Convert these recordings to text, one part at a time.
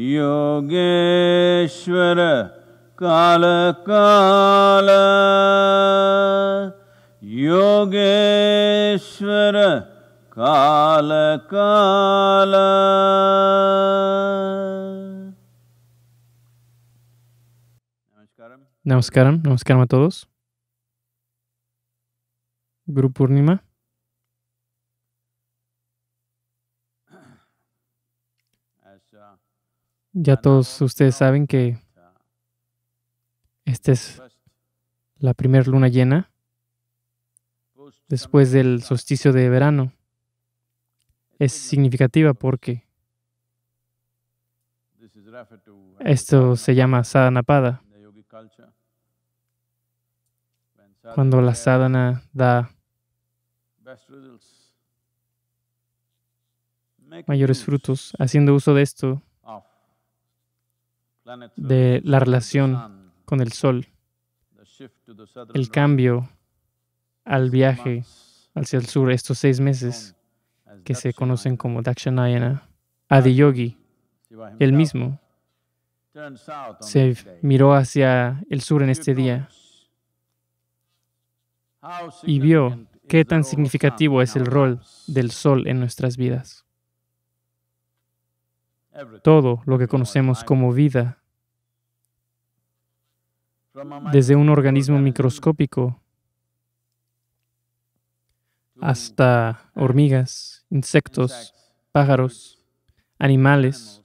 योगेश्वर काल काल योगेश्वर काल काल नमस्कार नमस्कार a गुरु पूर्णिमा Ya todos ustedes saben que esta es la primera luna llena después del solsticio de verano. Es significativa porque esto se llama pada Cuando la sadhana da mayores frutos, haciendo uso de esto, de la relación con el sol, el cambio al viaje hacia el sur, estos seis meses que se conocen como Dakshinayana, Adiyogi, él mismo, se miró hacia el sur en este día y vio qué tan significativo es el rol del sol en nuestras vidas. Todo lo que conocemos como vida desde un organismo microscópico hasta hormigas, insectos, pájaros, animales,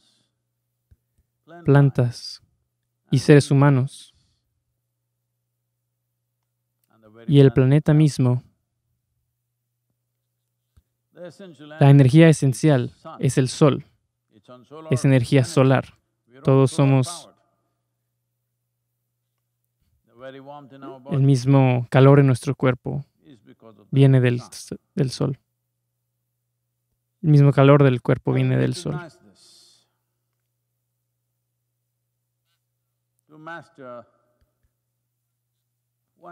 plantas y seres humanos. Y el planeta mismo. La energía esencial es el sol, es energía solar. Todos somos el mismo calor en nuestro cuerpo viene del, sol. El mismo calor del cuerpo viene del sol.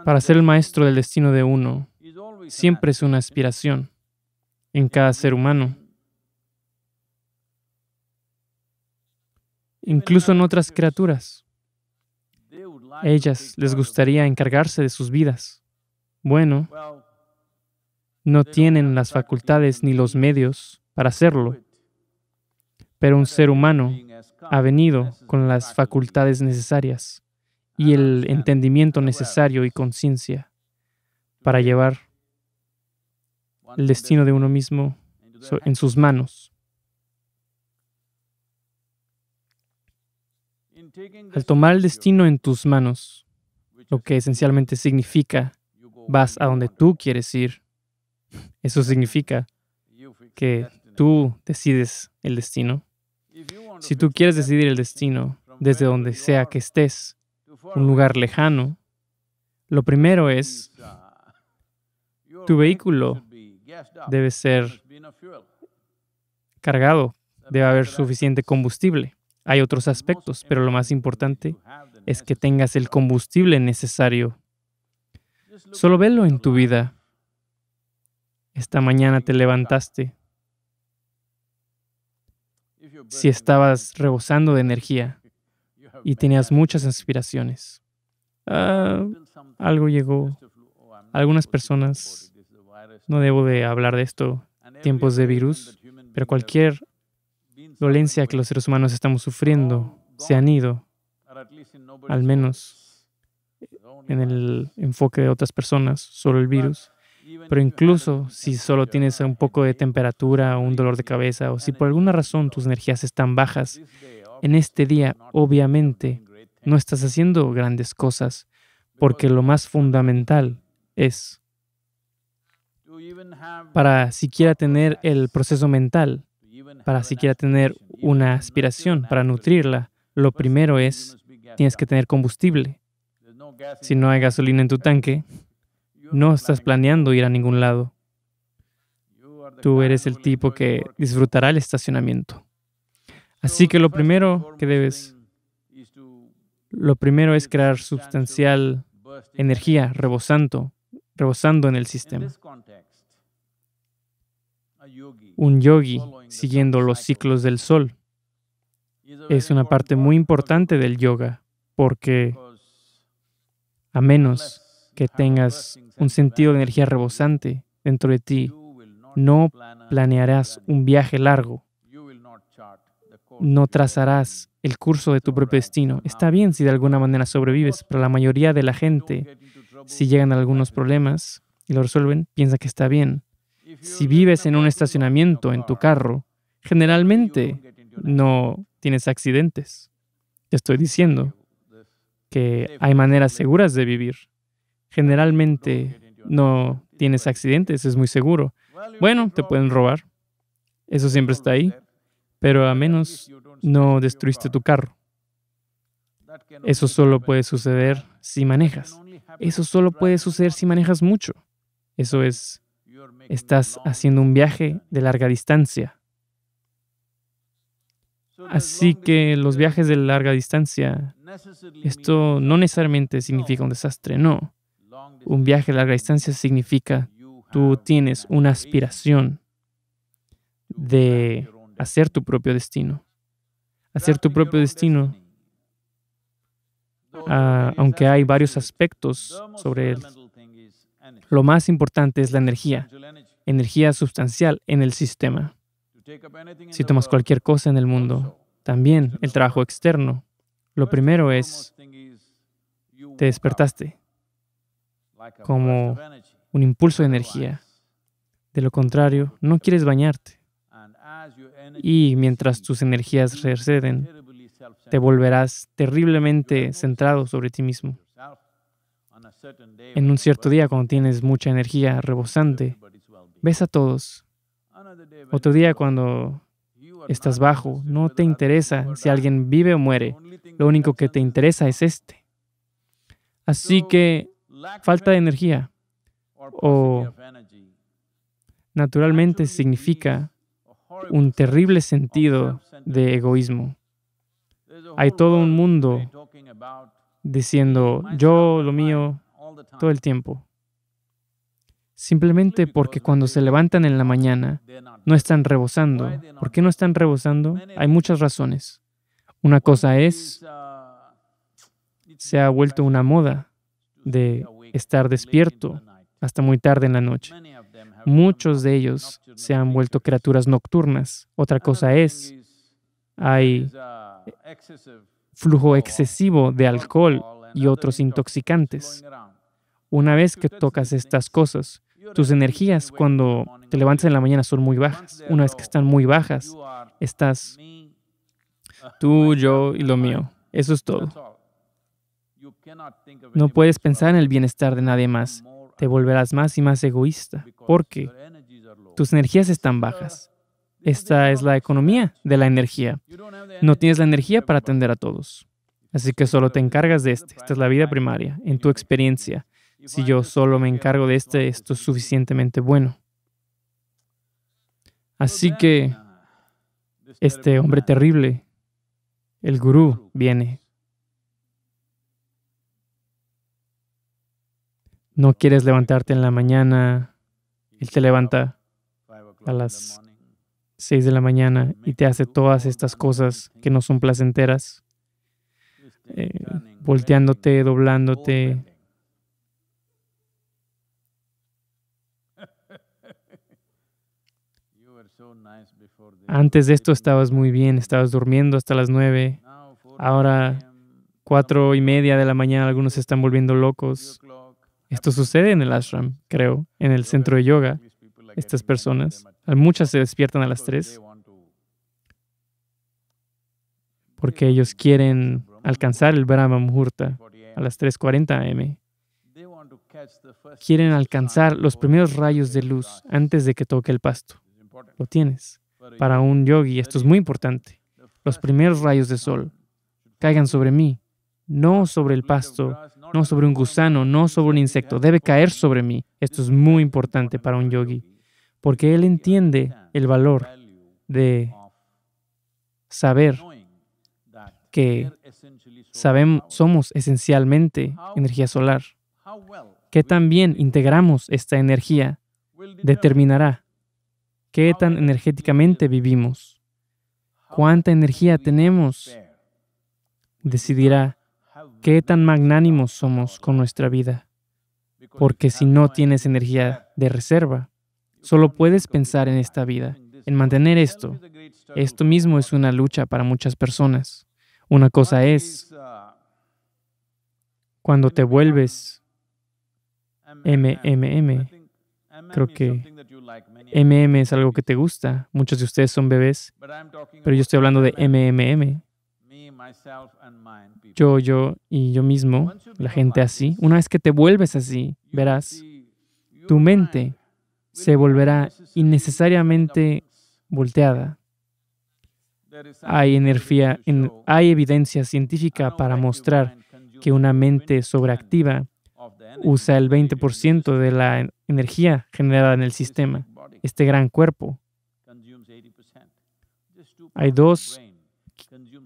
Para ser el maestro del destino de uno, siempre es una aspiración en cada ser humano. Incluso en otras criaturas ellas les gustaría encargarse de sus vidas. Bueno, no tienen las facultades ni los medios para hacerlo, pero un ser humano ha venido con las facultades necesarias y el entendimiento necesario y conciencia para llevar el destino de uno mismo en sus manos. al tomar el destino en tus manos, lo que esencialmente significa vas a donde tú quieres ir. Eso significa que tú decides el destino. Si tú quieres decidir el destino desde donde sea que estés, un lugar lejano, lo primero es, tu vehículo debe ser cargado, debe haber suficiente combustible. Hay otros aspectos, pero lo más importante es que tengas el combustible necesario. Solo velo en tu vida. Esta mañana te levantaste. Si estabas rebosando de energía y tenías muchas aspiraciones, ah, algo llegó. Algunas personas, no debo de hablar de esto, tiempos de virus, pero cualquier dolencia que los seres humanos estamos sufriendo se han ido, al menos eh, en el enfoque de otras personas, solo el virus. Pero incluso si solo tienes un poco de temperatura o un dolor de cabeza o si por alguna razón tus energías están bajas, en este día obviamente no estás haciendo grandes cosas porque lo más fundamental es para siquiera tener el proceso mental para siquiera tener una aspiración, para nutrirla, lo primero es, tienes que tener combustible. Si no hay gasolina en tu tanque, no estás planeando ir a ningún lado. Tú eres el tipo que disfrutará el estacionamiento. Así que lo primero que debes, lo primero es crear sustancial energía rebosando, rebosando en el sistema un yogi siguiendo los ciclos del sol. Es una parte muy importante del yoga porque a menos que tengas un sentido de energía rebosante dentro de ti, no planearás un viaje largo, no trazarás el curso de tu propio destino. Está bien si de alguna manera sobrevives, pero la mayoría de la gente, si llegan a algunos problemas y lo resuelven, piensa que está bien. Si vives en un estacionamiento en tu carro, generalmente no tienes accidentes. Te estoy diciendo que hay maneras seguras de vivir. Generalmente no tienes accidentes, es muy seguro. Bueno, te pueden robar. Eso siempre está ahí. Pero a menos no destruiste tu carro. Eso solo puede suceder si manejas. Eso solo puede suceder si manejas mucho. Eso es estás haciendo un viaje de larga distancia. Así que los viajes de larga distancia, esto no necesariamente significa un desastre, no. Un viaje de larga distancia significa tú tienes una aspiración de hacer tu propio destino. Hacer tu propio destino, ah, aunque hay varios aspectos sobre él, lo más importante es la energía, energía sustancial en el sistema. Si tomas cualquier cosa en el mundo, también el trabajo externo, lo primero es, te despertaste como un impulso de energía. De lo contrario, no quieres bañarte. Y mientras tus energías receden, te volverás terriblemente centrado sobre ti mismo. En un cierto día, cuando tienes mucha energía rebosante, ves a todos. Otro día, cuando estás bajo, no te interesa si alguien vive o muere. Lo único que te interesa es este. Así que falta de energía o naturalmente significa un terrible sentido de egoísmo. Hay todo un mundo diciendo yo, lo mío, todo el tiempo. Simplemente porque cuando se levantan en la mañana no están rebosando. ¿Por qué no están rebosando? Hay muchas razones. Una cosa es, uh, se ha vuelto una moda de estar despierto hasta muy tarde en la noche. Muchos de ellos se han vuelto criaturas nocturnas. Otra cosa es, hay uh, flujo excesivo de alcohol y otros intoxicantes una vez que tocas estas cosas, tus energías cuando te levantas en la mañana son muy bajas. Una vez que están muy bajas, estás tú, yo y lo mío. Eso es todo. No puedes pensar en el bienestar de nadie más. Te volverás más y más egoísta porque tus energías están bajas. Esta es la economía de la energía. No tienes la energía para atender a todos. Así que solo te encargas de este. Esta es la vida primaria, en tu experiencia si yo solo me encargo de este, esto es suficientemente bueno. Así que este hombre terrible, el gurú, viene. No quieres levantarte en la mañana, él te levanta a las seis de la mañana y te hace todas estas cosas que no son placenteras, eh, volteándote, doblándote, Antes de esto estabas muy bien, estabas durmiendo hasta las nueve. Ahora, cuatro y media de la mañana, algunos se están volviendo locos. Esto sucede en el ashram, creo, en el centro de yoga. Estas personas, muchas se despiertan a las tres porque ellos quieren alcanzar el Brahma Muhurta a las 3.40 am. Quieren alcanzar los primeros rayos de luz antes de que toque el pasto. Lo tienes. Para un yogi esto es muy importante. Los primeros rayos de sol caigan sobre mí, no sobre el pasto, no sobre un gusano, no sobre un insecto, debe caer sobre mí. Esto es muy importante para un yogi, porque él entiende el valor de saber que sabemos, somos esencialmente energía solar. Que también integramos esta energía determinará qué tan energéticamente vivimos, cuánta energía tenemos, decidirá qué tan magnánimos somos con nuestra vida. Porque si no tienes energía de reserva, solo puedes pensar en esta vida, en mantener esto. Esto mismo es una lucha para muchas personas. Una cosa es cuando te vuelves MMM, Creo que MM es algo que te gusta. Muchos de ustedes son bebés, pero yo estoy hablando de MMM. Yo, yo y yo mismo, la gente así. Una vez que te vuelves así, verás, tu mente se volverá innecesariamente volteada. Hay, energía, hay evidencia científica para mostrar que una mente sobreactiva usa el 20% de la energía generada en el sistema, este gran cuerpo. Hay dos,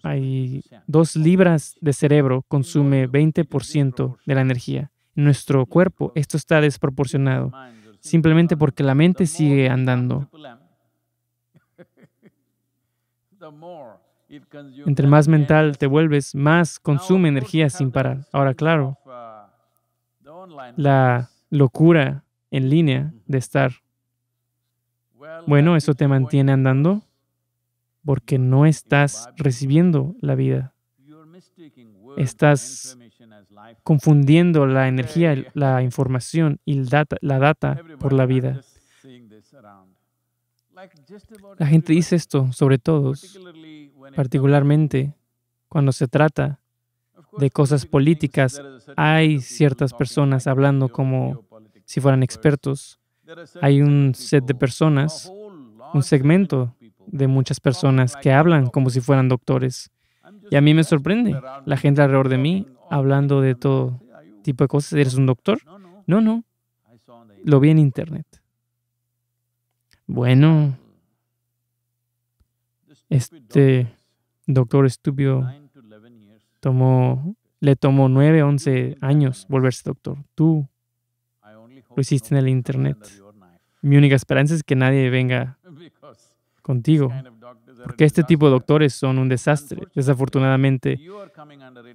hay dos libras de cerebro, consume 20% de la energía. nuestro cuerpo esto está desproporcionado, simplemente porque la mente sigue andando. Entre más mental te vuelves, más consume energía sin parar. Ahora, claro, la locura en línea de estar. Bueno, eso te mantiene andando porque no estás recibiendo la vida. Estás confundiendo la energía, la información y la data por la vida. La gente dice esto sobre todos, particularmente cuando se trata de cosas políticas. Hay ciertas personas hablando como si fueran expertos. Hay un set de personas, un segmento de muchas personas que hablan como si fueran doctores. Y a mí me sorprende la gente alrededor de mí hablando de todo tipo de cosas. ¿Eres un doctor? No, no. Lo vi en internet. Bueno, este doctor estúpido tomó, le tomó 9, 11 años volverse doctor. Tú lo hiciste en el Internet. Mi única esperanza es que nadie venga contigo, porque este tipo de doctores son un desastre. Desafortunadamente,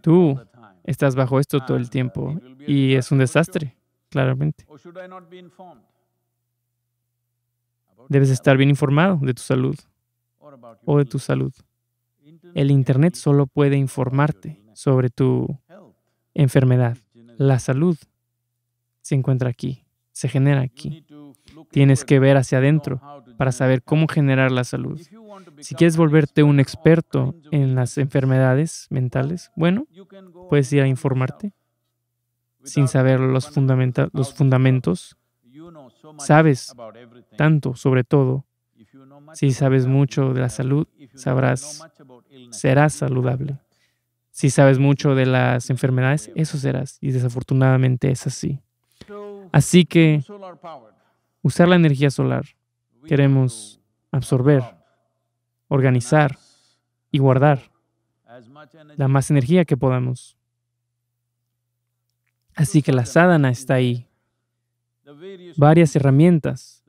tú estás bajo esto todo el uh, tiempo y es un desastre, claramente. Debes estar bien informado de tu salud o de tu salud. El Internet solo puede informarte sobre tu enfermedad. La salud se encuentra aquí se genera aquí. Tienes que ver hacia adentro para saber cómo generar la salud. Si quieres volverte un experto en las enfermedades mentales, bueno, puedes ir a informarte sin saber los, los fundamentos. Sabes tanto sobre todo. Si sabes mucho de la salud, sabrás, serás saludable. Si sabes mucho de las enfermedades, eso serás. Y desafortunadamente es así. Así que usar la energía solar queremos absorber, organizar y guardar la más energía que podamos. Así que la sadhana está ahí. Varias herramientas,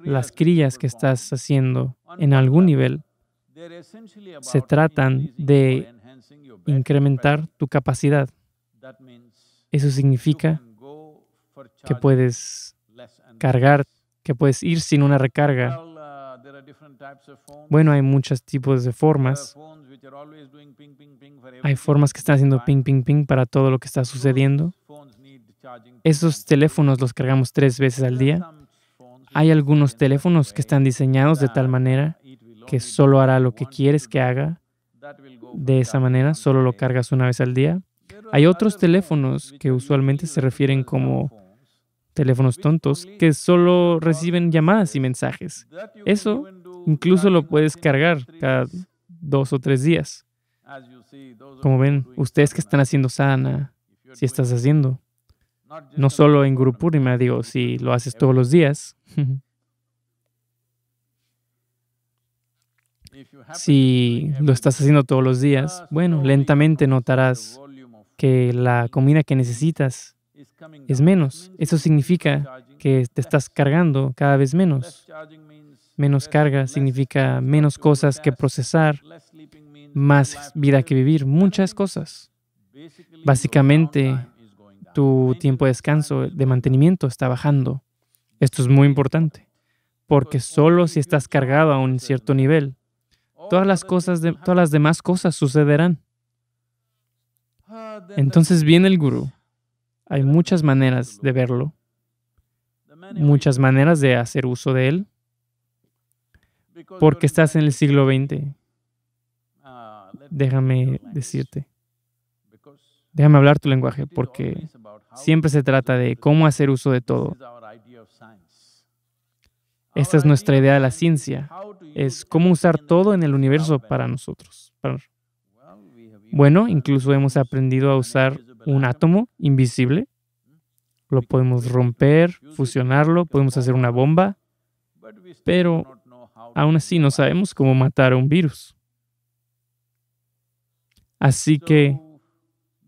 las crías que estás haciendo en algún nivel, se tratan de incrementar tu capacidad. Eso significa que puedes cargar, que puedes ir sin una recarga. Uh, bueno, hay muchos tipos de formas. Hay formas que están haciendo ping, ping, ping para todo lo que está sucediendo. Esos teléfonos los cargamos tres veces al día. Hay algunos teléfonos que están diseñados de tal manera que solo hará lo que quieres que haga. De esa manera, solo lo cargas una vez al día. Hay otros teléfonos que usualmente se refieren como teléfonos tontos que solo reciben llamadas y mensajes. Eso incluso lo puedes cargar cada dos o tres días. Como ven, ustedes que están haciendo sana, si estás haciendo, no solo en Guru y digo, si lo haces todos los días, si lo estás haciendo todos los días, bueno, lentamente notarás que la comida que necesitas es menos. Eso significa que te estás cargando cada vez menos. Menos carga significa menos cosas que procesar, más vida que vivir, muchas cosas. Básicamente, tu tiempo de descanso, de mantenimiento, está bajando. Esto es muy importante, porque solo si estás cargado a un cierto nivel, todas las, cosas de, todas las demás cosas sucederán. Entonces viene el gurú hay muchas maneras de verlo, muchas maneras de hacer uso de él, porque estás en el siglo XX. Déjame decirte, déjame hablar tu lenguaje, porque siempre se trata de cómo hacer uso de todo. Esta es nuestra idea de la ciencia, es cómo usar todo en el universo para nosotros. Bueno, incluso hemos aprendido a usar un átomo invisible, lo podemos romper, fusionarlo, podemos hacer una bomba, pero aún así no sabemos cómo matar a un virus. Así que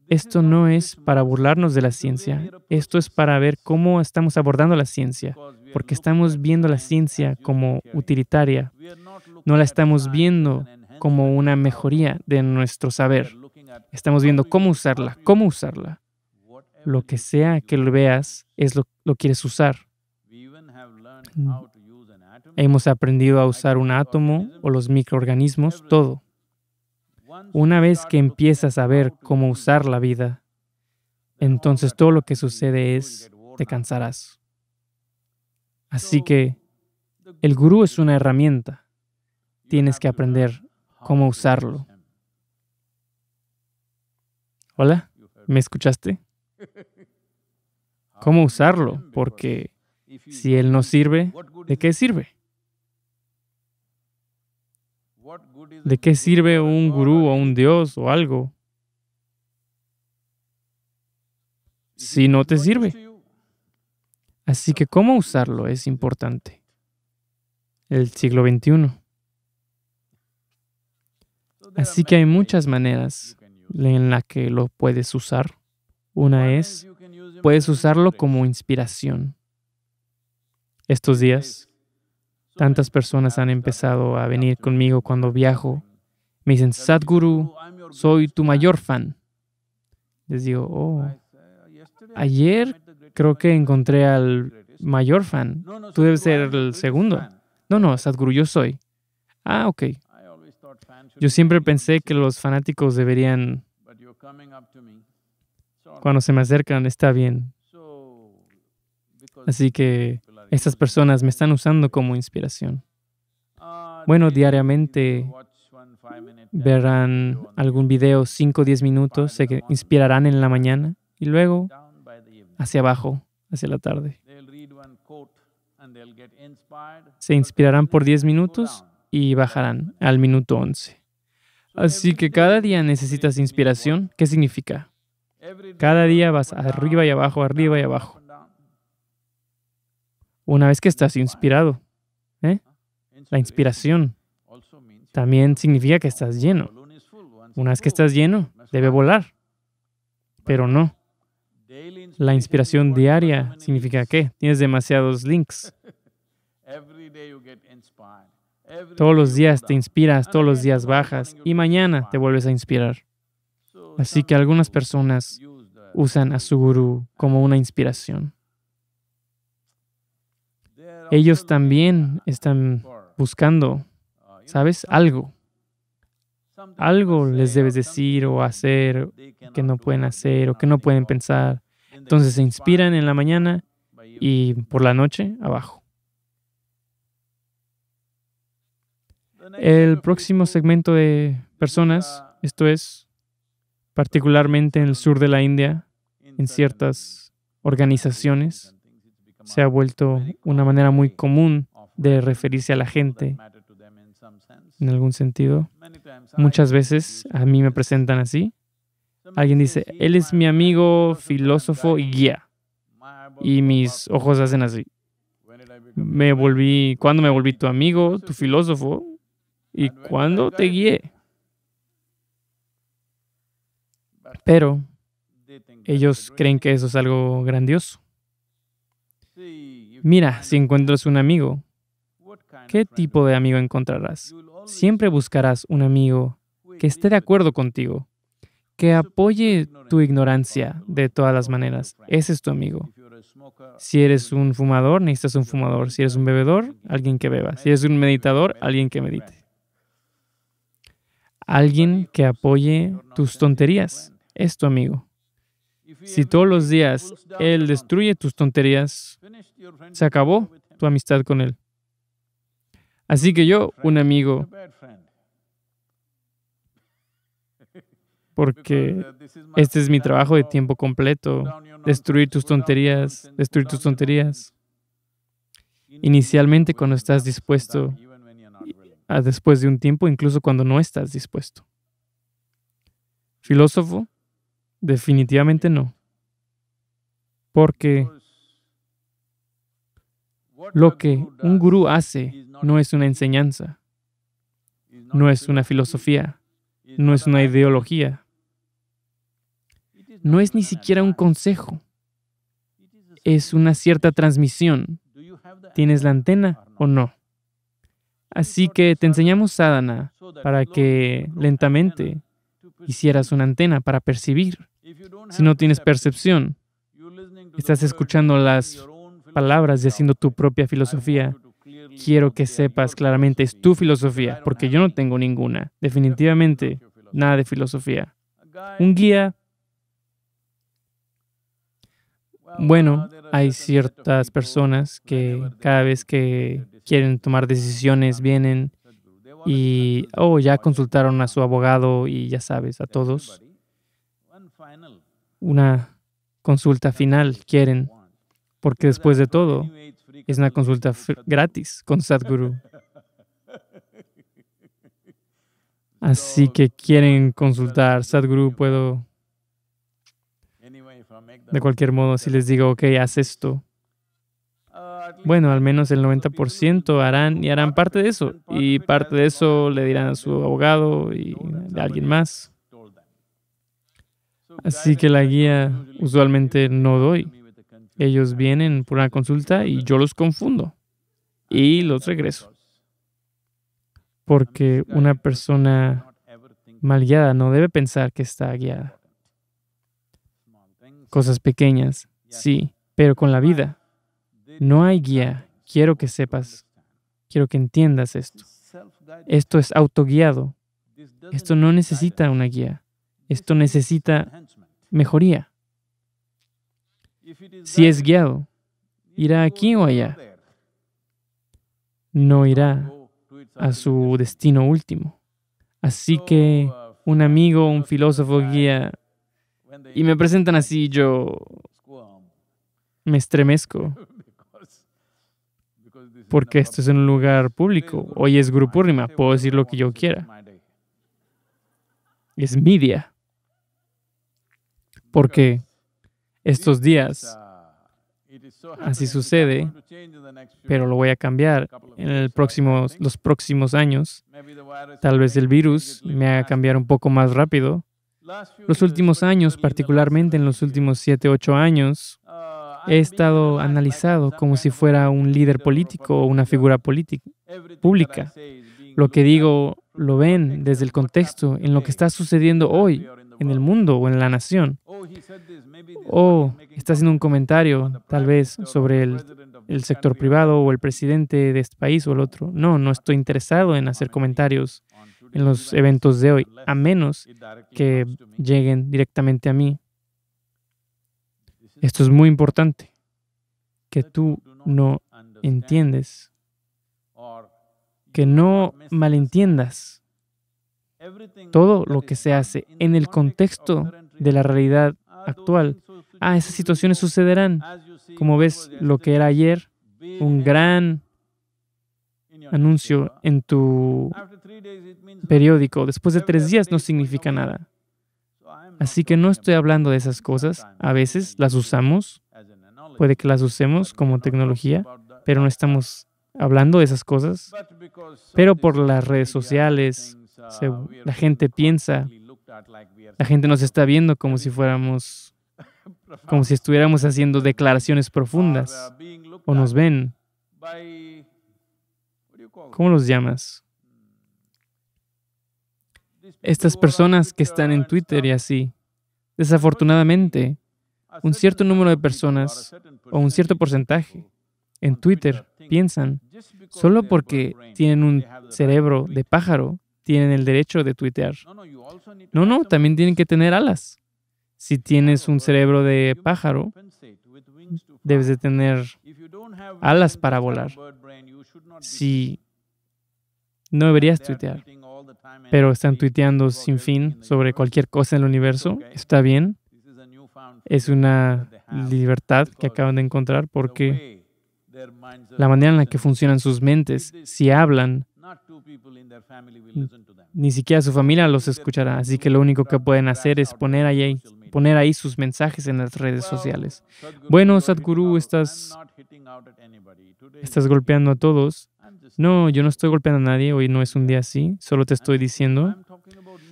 esto no es para burlarnos de la ciencia, esto es para ver cómo estamos abordando la ciencia, porque estamos viendo la ciencia como utilitaria, no la estamos viendo como una mejoría de nuestro saber. Estamos viendo cómo usarla, cómo usarla. Lo que sea que lo veas es lo, lo quieres usar. Mm. Hemos aprendido a usar un átomo o los microorganismos, todo. Una vez que empiezas a ver cómo usar la vida, entonces todo lo que sucede es, te cansarás. Así que el gurú es una herramienta. Tienes que aprender cómo usarlo. Hola, ¿me escuchaste? ¿Cómo usarlo? Porque si Él no sirve, ¿de qué sirve? ¿De qué sirve un gurú o un dios o algo si no te sirve? Así que cómo usarlo es importante. El siglo XXI. Así que hay muchas maneras en la que lo puedes usar. Una es, puedes usarlo como inspiración. Estos días, tantas personas han empezado a venir conmigo cuando viajo. Me dicen, Sadhguru, oh, soy tu mayor fan. Les digo, oh, oh ayer creo que encontré al mayor fan. Tú debes ser el segundo. No, no, Sadhguru, yo soy. Ah, ok, yo siempre pensé que los fanáticos deberían, cuando se me acercan, está bien. Así que estas personas me están usando como inspiración. Bueno, diariamente verán algún video 5 o 10 minutos, se inspirarán en la mañana y luego hacia abajo, hacia la tarde. Se inspirarán por 10 minutos y bajarán al minuto 11. Así que cada día necesitas inspiración. ¿Qué significa? Cada día vas arriba y abajo, arriba y abajo. Una vez que estás inspirado, ¿eh? la inspiración también significa que estás lleno. Una vez que estás lleno, debe volar. Pero no. La inspiración diaria significa que tienes demasiados links. Todos los días te inspiras, todos los días bajas y mañana te vuelves a inspirar. Así que algunas personas usan a su gurú como una inspiración. Ellos también están uh, buscando, ¿sabes? Algo. Algo les debes decir o hacer que no pueden hacer o que no pueden pensar. Entonces se inspiran en la mañana y por la noche abajo. El próximo segmento de personas, esto es particularmente en el sur de la India, en ciertas organizaciones, se ha vuelto una manera muy común de referirse a la gente en algún sentido. Muchas veces a mí me presentan así. Alguien dice, él es mi amigo, filósofo y guía. Y mis ojos hacen así. Me volví, me volví tu amigo, tu filósofo? y cuando te guié. Pero ellos creen que eso es algo grandioso. Mira, si encuentras un amigo, ¿qué tipo de amigo encontrarás? Siempre buscarás un amigo que esté de acuerdo contigo, que apoye tu ignorancia de todas las maneras. Ese es tu amigo. Si eres un fumador, necesitas un fumador. Si eres un bebedor, alguien que beba. Si eres un meditador, alguien que medite alguien que apoye tus tonterías. Es tu amigo. Si todos los días él destruye tus tonterías, se acabó tu amistad con él. Así que yo, un amigo, porque este es mi trabajo de tiempo completo, destruir tus tonterías, destruir tus tonterías. Inicialmente cuando estás dispuesto después de un tiempo, incluso cuando no estás dispuesto. Filósofo, definitivamente no. Porque lo que un gurú hace no es una enseñanza, no es una filosofía, no es una ideología, no es ni siquiera un consejo, es una cierta transmisión. ¿Tienes la antena o no? Así que te enseñamos sadhana para que lentamente hicieras una antena para percibir. Si no tienes percepción, estás escuchando las palabras y haciendo tu propia filosofía. Quiero que sepas claramente, es tu filosofía, porque yo no tengo ninguna, definitivamente, nada de filosofía. Un guía, bueno, hay ciertas personas que cada vez que quieren tomar decisiones, vienen y, oh, ya consultaron a su abogado y ya sabes, a todos. Una consulta final quieren, porque después de todo, es una consulta gratis con Sadhguru. Así que quieren consultar Sadhguru, puedo... De cualquier modo, si les digo, ok, haz esto, bueno, al menos el 90% harán y harán parte de eso. Y parte de eso le dirán a su abogado y a alguien más. Así que la guía usualmente no doy. Ellos vienen por una consulta y yo los confundo y los regreso. Porque una persona mal guiada no debe pensar que está guiada. Cosas pequeñas, sí, pero con la vida no hay guía. Quiero que sepas. Quiero que entiendas esto. Esto es autoguiado. Esto no necesita una guía. Esto necesita mejoría. Si es guiado, irá aquí o allá. No irá a su destino último. Así que un amigo, un filósofo guía, y me presentan así, yo me estremezco porque esto es en un lugar público. Hoy es grupúrima. puedo decir lo que yo quiera. Es media. Porque estos días así sucede, pero lo voy a cambiar en el próximo, los próximos años. Tal vez el virus me haga cambiar un poco más rápido. Los últimos años, particularmente en los últimos siete, ocho años, he estado analizado como si fuera un líder político o una figura política, pública. Lo que digo lo ven desde el contexto en lo que está sucediendo hoy en el mundo o en la nación. O está haciendo un comentario tal vez sobre el, el sector privado o el presidente de este país o el otro. No, no estoy interesado en hacer comentarios en los eventos de hoy, a menos que lleguen directamente a mí. Esto es muy importante, que tú no entiendes, que no malentiendas todo lo que se hace en el contexto de la realidad actual. Ah, esas situaciones sucederán. Como ves lo que era ayer, un gran anuncio en tu periódico, después de tres días no significa nada. Así que no estoy hablando de esas cosas. A veces las usamos, puede que las usemos como tecnología, pero no estamos hablando de esas cosas. Pero por las redes sociales, la gente piensa, la gente nos está viendo como si fuéramos, como si estuviéramos haciendo declaraciones profundas, o nos ven. ¿Cómo los llamas? estas personas que están en Twitter y así. Desafortunadamente, un cierto número de personas o un cierto porcentaje en Twitter piensan, solo porque tienen un cerebro de pájaro, tienen el derecho de tuitear. No, no, también tienen que tener alas. Si tienes un cerebro de pájaro, debes de tener alas para volar. Si no deberías tuitear pero están tuiteando sin fin sobre cualquier cosa en el universo. Está bien. Es una libertad que acaban de encontrar porque la manera en la que funcionan sus mentes, si hablan, ni siquiera su familia los escuchará. Así que lo único que pueden hacer es poner ahí, poner ahí sus mensajes en las redes sociales. Bueno, Sadhguru, estás, estás golpeando a todos. No, yo no estoy golpeando a nadie, hoy no es un día así, solo te estoy diciendo,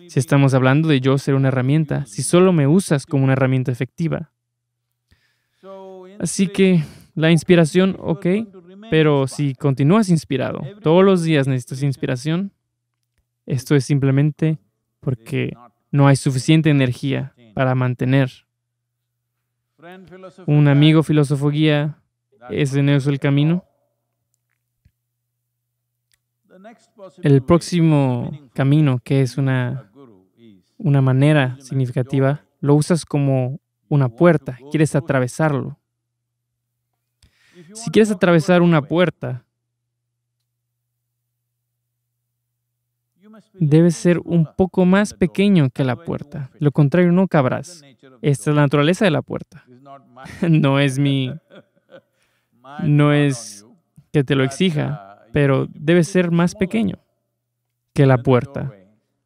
si estamos hablando de yo ser una herramienta, si solo me usas como una herramienta efectiva. Así que la inspiración, ok, pero si continúas inspirado, todos los días necesitas inspiración, esto es simplemente porque no hay suficiente energía para mantener. Un amigo filosofo guía, es no es el camino el próximo camino, que es una, manera significativa, lo usas como una puerta, quieres atravesarlo. Si quieres atravesar una puerta, debes ser un poco más pequeño que la puerta. Lo contrario, no cabrás. Esta es la naturaleza de la puerta. No es mi... No es que te lo exija pero debe ser más pequeño que la puerta.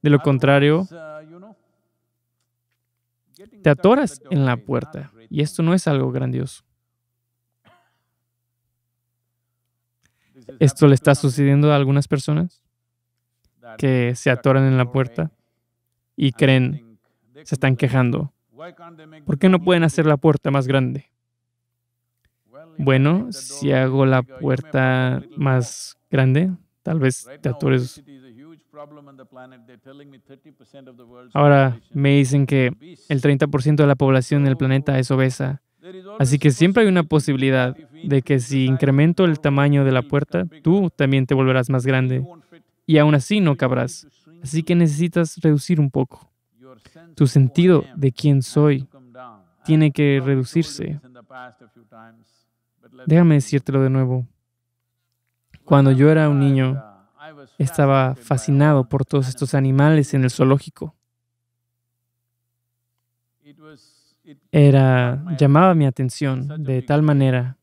De lo contrario, te atoras en la puerta y esto no es algo grandioso. Esto le está sucediendo a algunas personas que se atoran en la puerta y creen, se están quejando. ¿Por qué no pueden hacer la puerta más grande? Bueno, si hago la puerta más grande, tal vez te atures. Ahora me dicen que el 30% de la población del planeta es obesa. Así que siempre hay una posibilidad de que si incremento el tamaño de la puerta, tú también te volverás más grande. Y aún así no cabrás. Así que necesitas reducir un poco. Tu sentido de quién soy tiene que reducirse. Déjame decírtelo de nuevo. Cuando yo era un niño, estaba fascinado por todos estos animales en el zoológico. Era, llamaba mi atención de tal manera,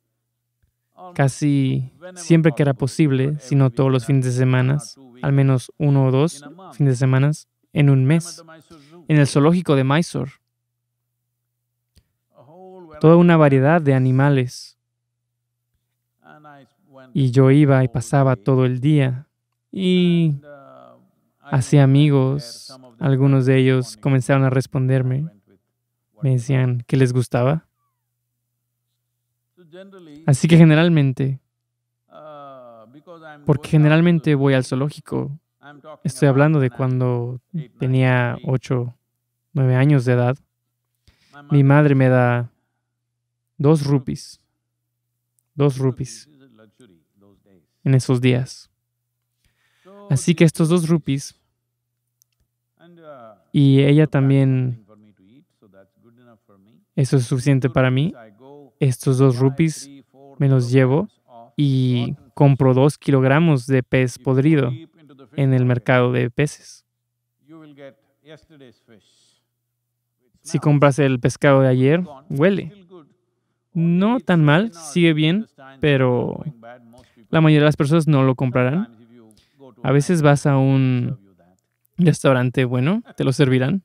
casi siempre que era posible, si no todos los fines de semana, al menos uno o dos fines de semana en un mes, en el zoológico de Mysore. Toda una variedad de animales y yo iba y pasaba todo el día y hacía amigos. Algunos de ellos comenzaron a responderme. Me decían que les gustaba. Así que generalmente, porque generalmente voy al zoológico, estoy hablando de cuando tenía ocho, nueve años de edad, mi madre me da dos rupees, dos rupees en esos días. Así que estos dos rupees y ella también, eso es suficiente para mí. Estos dos rupees me los llevo y compro dos kilogramos de pez podrido en el mercado de peces. Si compras el pescado de ayer, huele. No tan mal, sigue bien, pero la mayoría de las personas no lo comprarán. A veces vas a un restaurante bueno, te lo servirán.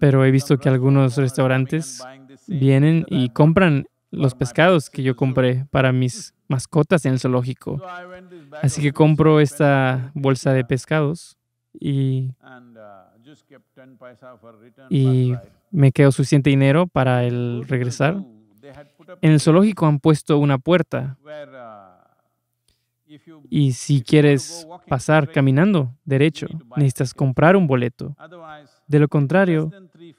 Pero he visto que algunos restaurantes vienen y compran los pescados que yo compré para mis mascotas en el zoológico. Así que compro esta bolsa de pescados y, me quedo suficiente dinero para el regresar. En el zoológico han puesto una puerta y si quieres pasar caminando derecho, necesitas comprar un boleto. De lo contrario,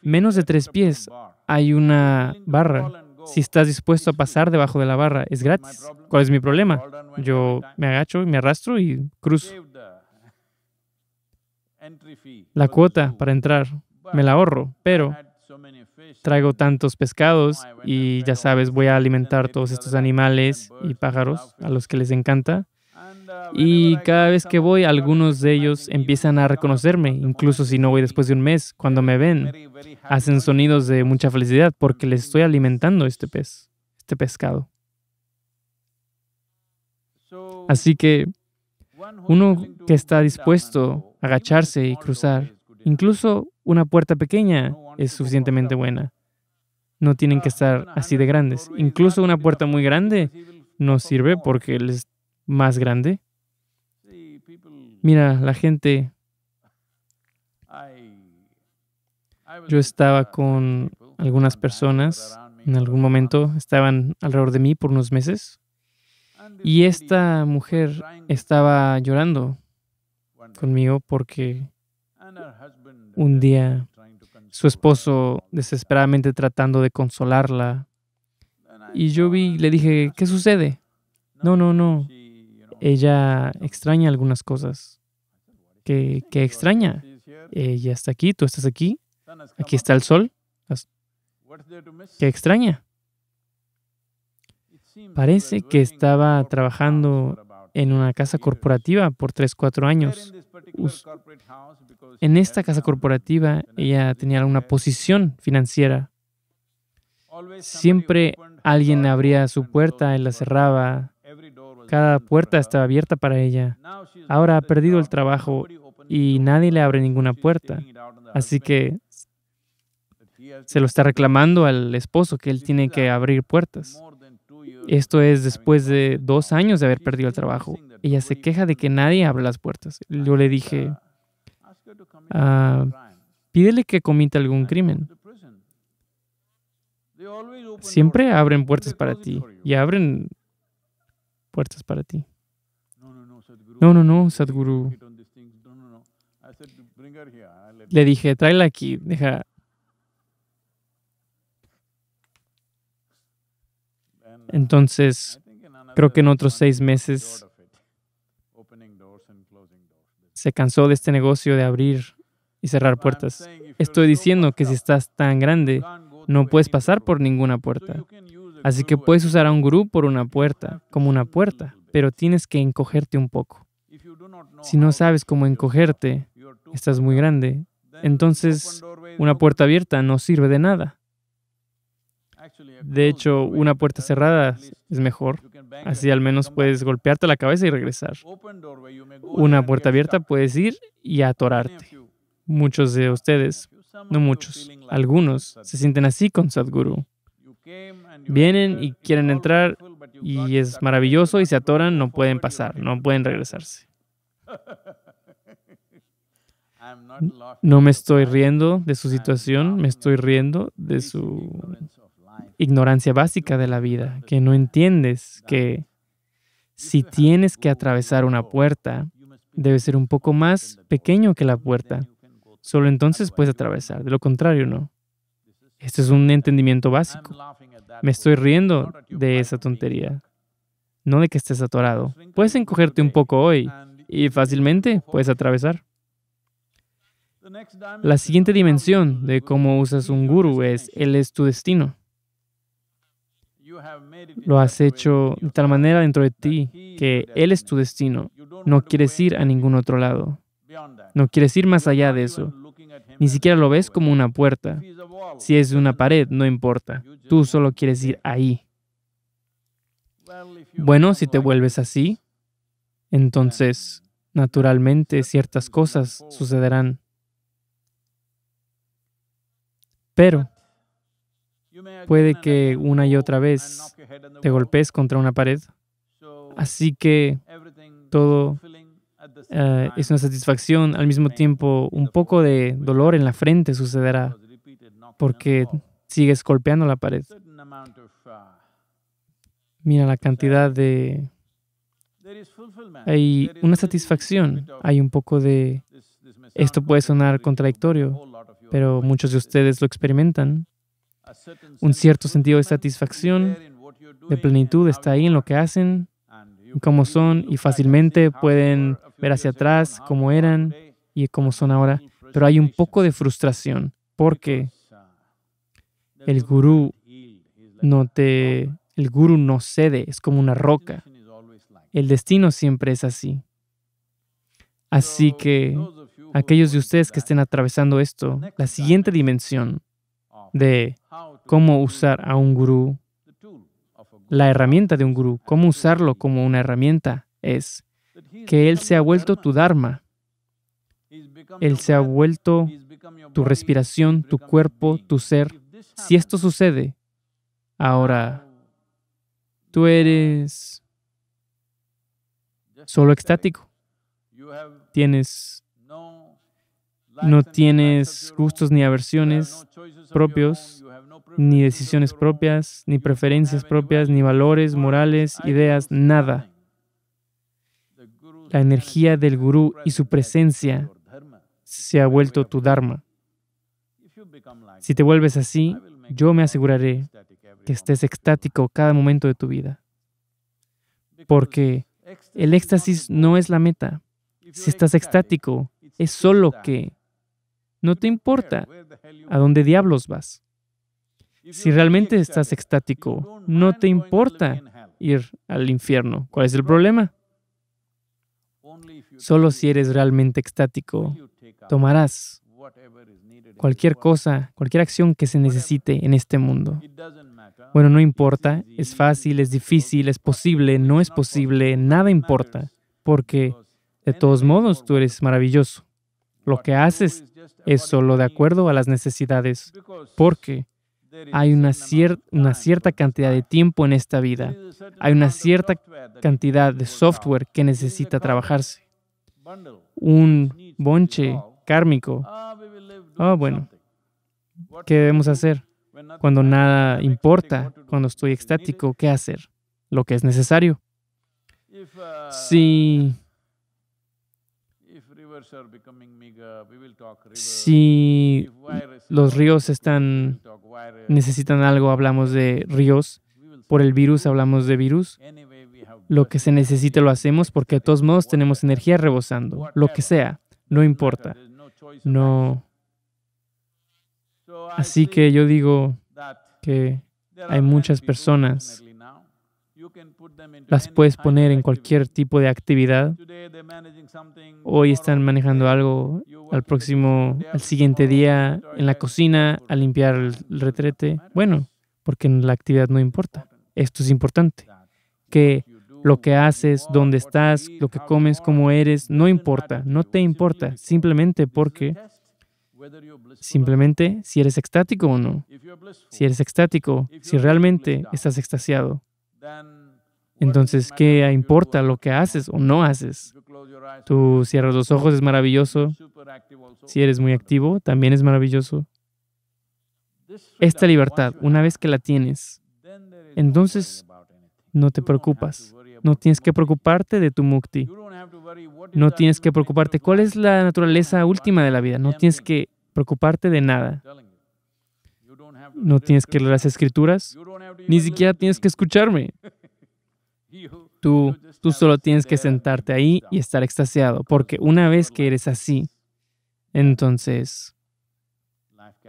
menos de tres pies hay una barra. Si estás dispuesto a pasar debajo de la barra, es gratis. ¿Cuál es mi problema? Yo me agacho, me arrastro y cruzo. La cuota para entrar me la ahorro, pero traigo tantos pescados y ya sabes, voy a alimentar todos estos animales y pájaros a los que les encanta. Y cada vez que voy, algunos de ellos empiezan a reconocerme, incluso si no voy después de un mes, cuando me ven, hacen sonidos de mucha felicidad porque les estoy mm. alimentando este pez, este pescado. Así que uno que está dispuesto a agacharse y cruzar, incluso una puerta pequeña es suficientemente buena. No tienen que ah, estar así de grandes. Incluso una puerta muy grande no sirve porque les más grande? Mira, la gente... Yo estaba con algunas personas en algún momento, estaban alrededor de mí por unos meses, y esta mujer estaba llorando conmigo porque un día su esposo desesperadamente tratando de consolarla. Y yo vi, le dije, ¿qué sucede? No, no, no ella extraña algunas cosas. ¿Qué extraña? Ella eh, está aquí, tú estás aquí, aquí está el sol. ¿Qué extraña? Parece que estaba trabajando en una casa corporativa por tres, cuatro años. En esta casa corporativa ella tenía una posición financiera. Siempre alguien abría su puerta y la cerraba. Cada puerta estaba abierta para ella. Ahora ha perdido el trabajo y nadie le abre ninguna puerta. Así que se lo está reclamando al esposo que él tiene que abrir puertas. Esto es después de dos años de haber perdido el trabajo. Ella se queja de que nadie abre las puertas. Yo le dije, ah, pídele que comita algún crimen. Siempre abren puertas para ti y abren para ti. No, no, no, Sadhguru. Le dije, tráela aquí, deja. Uh, Entonces, creo que en otros seis meses se cansó de este negocio de abrir y cerrar puertas. Estoy diciendo que si estás tan grande, no puedes pasar por ninguna puerta. Así que puedes usar a un gurú por una puerta, como una puerta, pero tienes que encogerte un poco. Si no sabes cómo encogerte, estás muy grande, entonces una puerta abierta no sirve de nada. De hecho, una puerta cerrada es mejor. Así al menos puedes golpearte la cabeza y regresar. Una puerta abierta puedes ir y atorarte. Muchos de ustedes, no muchos, algunos, se sienten así con Sadhguru. Vienen y quieren entrar y es maravilloso y se atoran, no pueden pasar, no pueden regresarse. No me estoy riendo de su situación, me estoy riendo de su ignorancia básica de la vida, que no entiendes que si tienes que atravesar una puerta, debe ser un poco más pequeño que la puerta. Solo entonces puedes atravesar, de lo contrario no. Este es un entendimiento básico. Me estoy riendo de esa tontería, no de que estés atorado. Puedes encogerte un poco hoy y fácilmente puedes atravesar. La siguiente dimensión de cómo usas un guru es, él es tu destino. Lo has hecho de tal manera dentro de ti que Él es tu destino. No quieres ir a ningún otro lado. No quieres ir más allá de eso. Ni siquiera lo ves como una puerta. Si es una pared, no importa. Tú solo quieres ir ahí. Bueno, si te vuelves así, entonces, naturalmente, ciertas cosas sucederán. Pero puede que una y otra vez te golpees contra una pared. Así que todo eh, es una satisfacción, al mismo tiempo un poco de dolor en la frente sucederá porque sigues golpeando la pared. Mira la cantidad de... Hay una satisfacción, hay un poco de... Esto puede sonar contradictorio, pero muchos de ustedes lo experimentan. Un cierto sentido de satisfacción, de plenitud está ahí en lo que hacen, cómo son, y fácilmente pueden ver hacia atrás cómo eran y cómo son ahora, pero hay un poco de frustración porque el gurú no te el gurú no cede, es como una roca. El destino siempre es así. Así que aquellos de ustedes que estén atravesando esto, la siguiente dimensión de cómo usar a un gurú, la herramienta de un gurú, cómo usarlo como una herramienta es que Él se ha vuelto tu Dharma. Él se ha vuelto tu respiración, tu cuerpo, tu ser. Si esto sucede, ahora tú eres solo estático. Tienes, no tienes gustos ni aversiones propios, ni decisiones propias, ni preferencias propias, ni valores, morales, ideas, nada. La energía del gurú y su presencia se ha vuelto tu dharma. Si te vuelves así, yo me aseguraré que estés extático cada momento de tu vida. Porque el éxtasis no es la meta. Si estás extático, es solo que no te importa a dónde diablos vas. Si realmente estás extático, no te importa ir al infierno. ¿Cuál es el problema? Solo si eres realmente extático, tomarás cualquier cosa, cualquier acción que se necesite en este mundo. Bueno, no importa, es fácil, es difícil, es posible, no es posible, nada importa, porque de todos modos tú eres maravilloso. Lo que haces es solo de acuerdo a las necesidades, porque hay una, una cierta cantidad de tiempo en esta vida, hay una cierta cantidad de software que necesita trabajarse un bonche kármico. Ah, bueno, ¿qué debemos hacer? Cuando nada importa, cuando estoy extático, ¿qué hacer? Lo que es necesario. Si si los ríos están necesitan algo, hablamos de ríos. Por el virus hablamos de virus. Lo que se necesita, lo hacemos porque de todos modos tenemos energía rebosando, lo que sea, no importa. No. Así que yo digo que hay muchas personas las puedes poner en cualquier tipo de actividad. Hoy están manejando algo, al próximo, al siguiente día en la cocina, a limpiar el retrete. Bueno, porque la actividad no importa. Esto es importante. Que lo que haces, dónde estás, lo que comes, cómo eres, no importa, no te importa, simplemente porque, simplemente si eres extático o no, si eres extático, si realmente estás extasiado, entonces, ¿qué importa lo que haces o no haces? Tú cierras los ojos, es maravilloso. Si eres muy activo, también es maravilloso. Esta libertad, una vez que la tienes, entonces no te preocupas. No tienes que preocuparte de tu mukti. No tienes que preocuparte cuál es la naturaleza última de la vida. No tienes que preocuparte de nada. No tienes que leer las escrituras. Ni siquiera tienes que escucharme. Tú, tú solo tienes que sentarte ahí y estar extasiado, porque una vez que eres así, entonces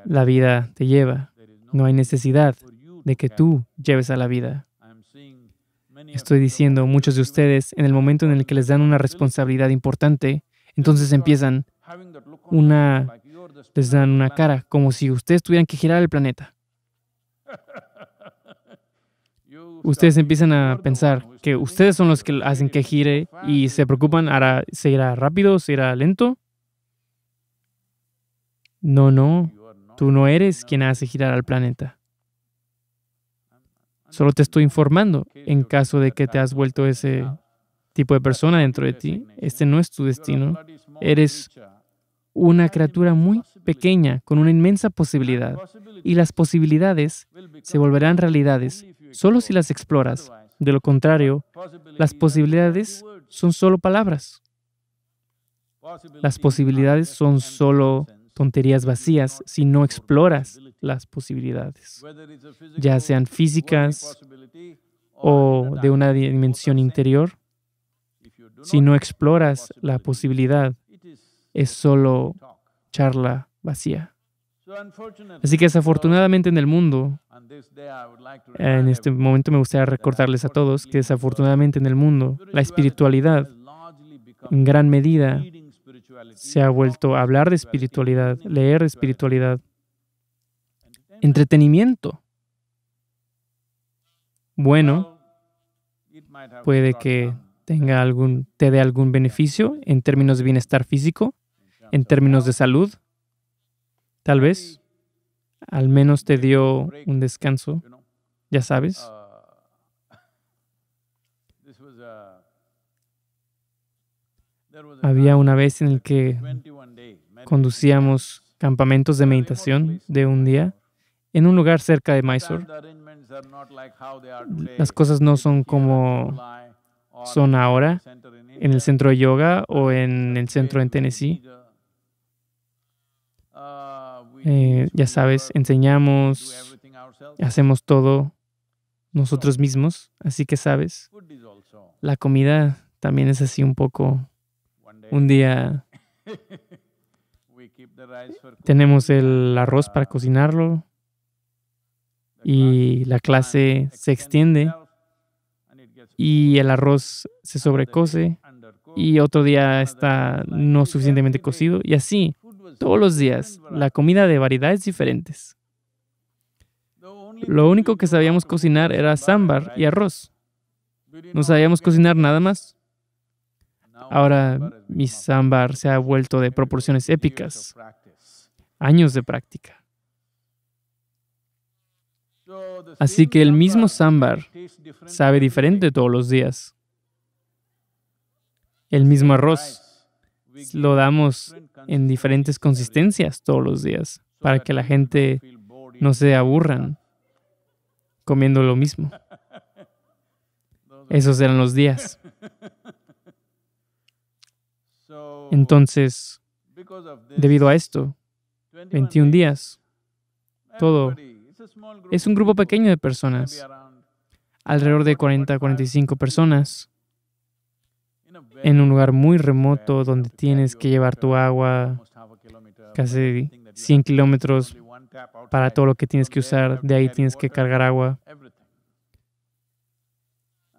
la vida te lleva. No hay necesidad de que tú lleves a la vida. Estoy diciendo, muchos de ustedes, en el momento en el que les dan una responsabilidad importante, entonces empiezan una, les dan una cara, como si ustedes tuvieran que girar el planeta. Ustedes empiezan a pensar que ustedes son los que hacen que gire y se preocupan, Ahora, ¿se irá rápido, se irá lento? No, no, tú no eres quien hace girar al planeta. Solo te estoy informando en caso de que te has vuelto ese tipo de persona dentro de ti. Este no es tu destino. Eres una criatura muy pequeña con una inmensa posibilidad. Y las posibilidades se volverán realidades solo si las exploras. De lo contrario, las posibilidades son solo palabras. Las posibilidades son solo tonterías vacías si no exploras las posibilidades, ya sean físicas o de una dimensión interior. Si no exploras la posibilidad, es solo charla vacía. Así que desafortunadamente en el mundo, en este momento me gustaría recordarles a todos que desafortunadamente en el mundo la espiritualidad en gran medida se ha vuelto a hablar de espiritualidad, leer espiritualidad, entretenimiento. Bueno, puede que tenga algún, te dé algún beneficio en términos de bienestar físico, en términos de salud, tal vez, al menos te dio un descanso, ya sabes. Había una vez en el que conducíamos campamentos de meditación de un día en un lugar cerca de Mysore. Las cosas no son como son ahora en el centro de yoga o en el centro en Tennessee. Eh, ya sabes, enseñamos, hacemos todo nosotros mismos, así que sabes, la comida también es así un poco un día tenemos el arroz para cocinarlo y la clase se extiende y el arroz se sobrecoce y otro día está no suficientemente cocido y así todos los días la comida de variedades diferentes. Lo único que sabíamos cocinar era sambar y arroz. No sabíamos cocinar nada más. Ahora mi sambar se ha vuelto de proporciones épicas. Años de práctica. Así que el mismo sambar sabe diferente todos los días. El mismo arroz lo damos en diferentes consistencias todos los días para que la gente no se aburran comiendo lo mismo. Esos eran los días. Entonces, debido a esto, 21 días, todo, es un grupo pequeño de personas, alrededor de 40 45 personas, en un lugar muy remoto donde tienes que llevar tu agua casi 100 kilómetros para todo lo que tienes que usar, de ahí tienes que cargar agua.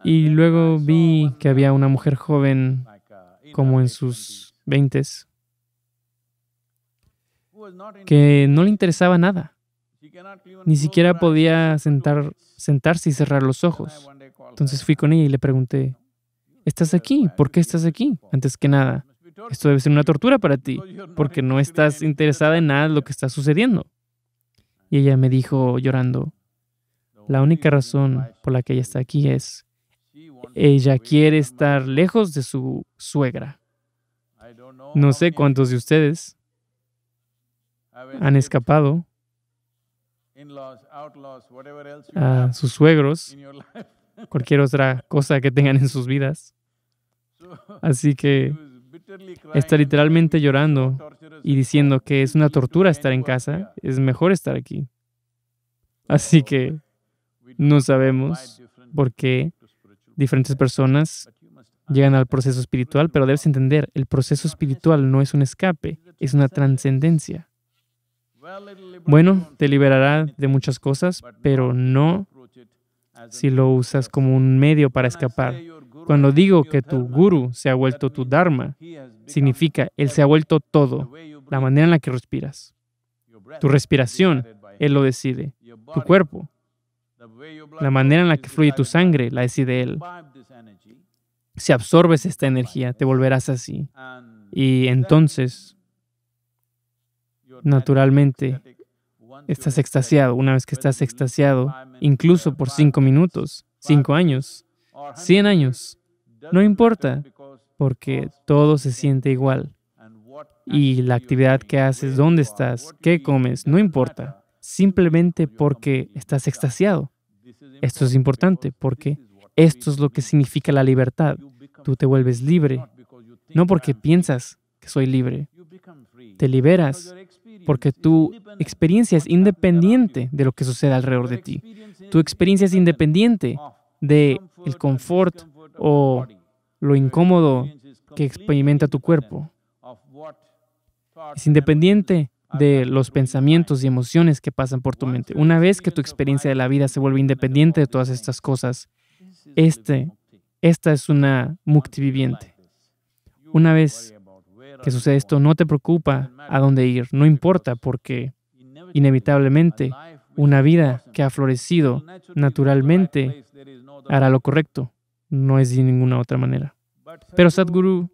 Y luego vi que había una mujer joven, como en sus que no le interesaba nada. Ni siquiera podía sentar, sentarse y cerrar los ojos. Entonces fui con ella y le pregunté, ¿estás aquí? ¿Por qué estás aquí? Antes que nada, esto debe ser una tortura para ti, porque no estás interesada en nada de lo que está sucediendo. Y ella me dijo llorando, la única razón por la que ella está aquí es, ella quiere estar lejos de su suegra. No sé cuántos de ustedes han este, escapado a sus suegros, cualquier otra cosa que tengan en sus vidas. Así que está literalmente llorando y diciendo que es una tortura estar en casa, es mejor estar aquí. Así que no sabemos por qué diferentes personas llegan al proceso espiritual, pero debes entender, el proceso espiritual no es un escape, es una trascendencia. Bueno, te liberará de muchas cosas, pero no si lo usas como un medio para escapar. Cuando digo que tu guru se ha vuelto tu dharma, significa él se ha vuelto todo, la manera en la que respiras. Tu respiración, él lo decide. Tu cuerpo, la manera en la que fluye tu sangre, la decide él si absorbes esta energía, te volverás así. Y entonces, naturalmente, estás extasiado. Una vez que estás extasiado, incluso por cinco minutos, cinco años, cien años, no importa, porque todo se siente igual. Y la actividad que haces, dónde estás, qué comes, no importa, simplemente porque estás extasiado. Esto es importante porque esto es lo que significa la libertad. Tú te vuelves libre, no porque piensas que soy libre. Te liberas porque tu experiencia es independiente de lo que sucede alrededor de ti. Tu experiencia es independiente de el confort o lo incómodo que experimenta tu cuerpo. Es independiente de los pensamientos y emociones que pasan por tu mente. Una vez que tu experiencia de la vida se vuelve independiente de todas estas cosas, este, esta es una mukti viviente. Una vez que sucede esto, no te preocupa a dónde ir, no importa, porque inevitablemente una vida que ha florecido naturalmente hará lo correcto, no es de ninguna otra manera. Pero Sadhguru,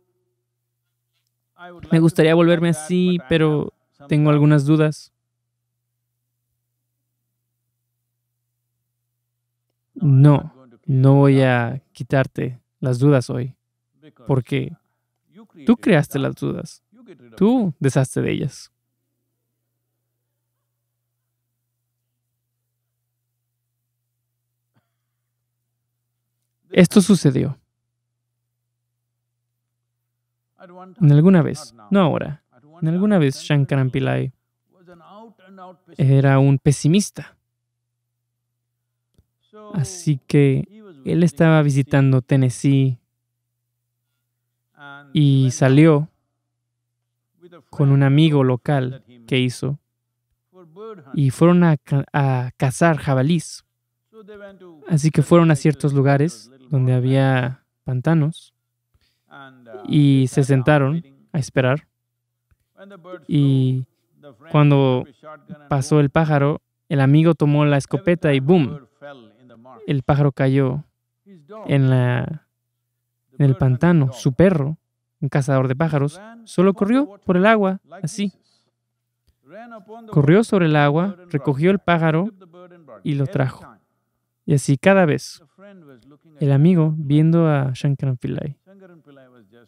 me gustaría volverme así, pero tengo algunas dudas. No, no voy a quitarte las dudas hoy, porque tú creaste las dudas, tú deshaste de ellas. Esto sucedió. En alguna vez, no ahora, en alguna vez Shankaran Pillai era un pesimista. Así que él estaba visitando Tennessee y salió con un amigo local que hizo y fueron a, a, cazar jabalís. Así que fueron a ciertos lugares donde había pantanos y se sentaron a esperar. Y cuando pasó el pájaro, el amigo tomó la escopeta y ¡boom! el pájaro cayó en, la, el pantano. Su perro, un cazador de pájaros, solo corrió por el agua, así. Corrió sobre el agua, recogió el pájaro y lo trajo. Y así cada vez. El amigo viendo a Shankaran Pillai.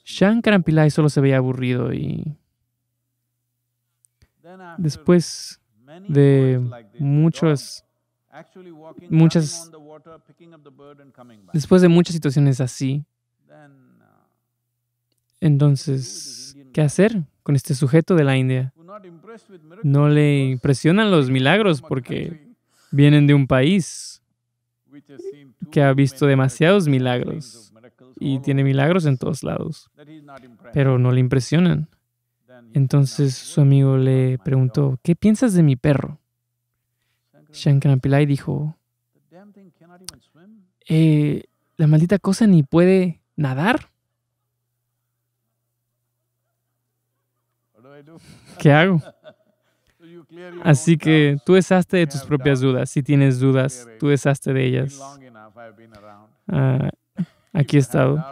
Shankaran Pillai solo se veía aburrido y después de muchos Muchas, después de muchas situaciones así, uh, entonces, ¿qué hacer con este sujeto de la India? No le impresionan los milagros porque vienen de un país que ha visto demasiados milagros y tiene milagros en todos lados, pero no le impresionan. Entonces su amigo le preguntó, ¿qué piensas de mi perro? Shankaran Pillai dijo, eh, la maldita cosa ni puede nadar. ¿Qué hago? Así que tú deshazte de tus propias dudas. Si tienes dudas, tú deshazte de ellas. Ah, aquí he estado.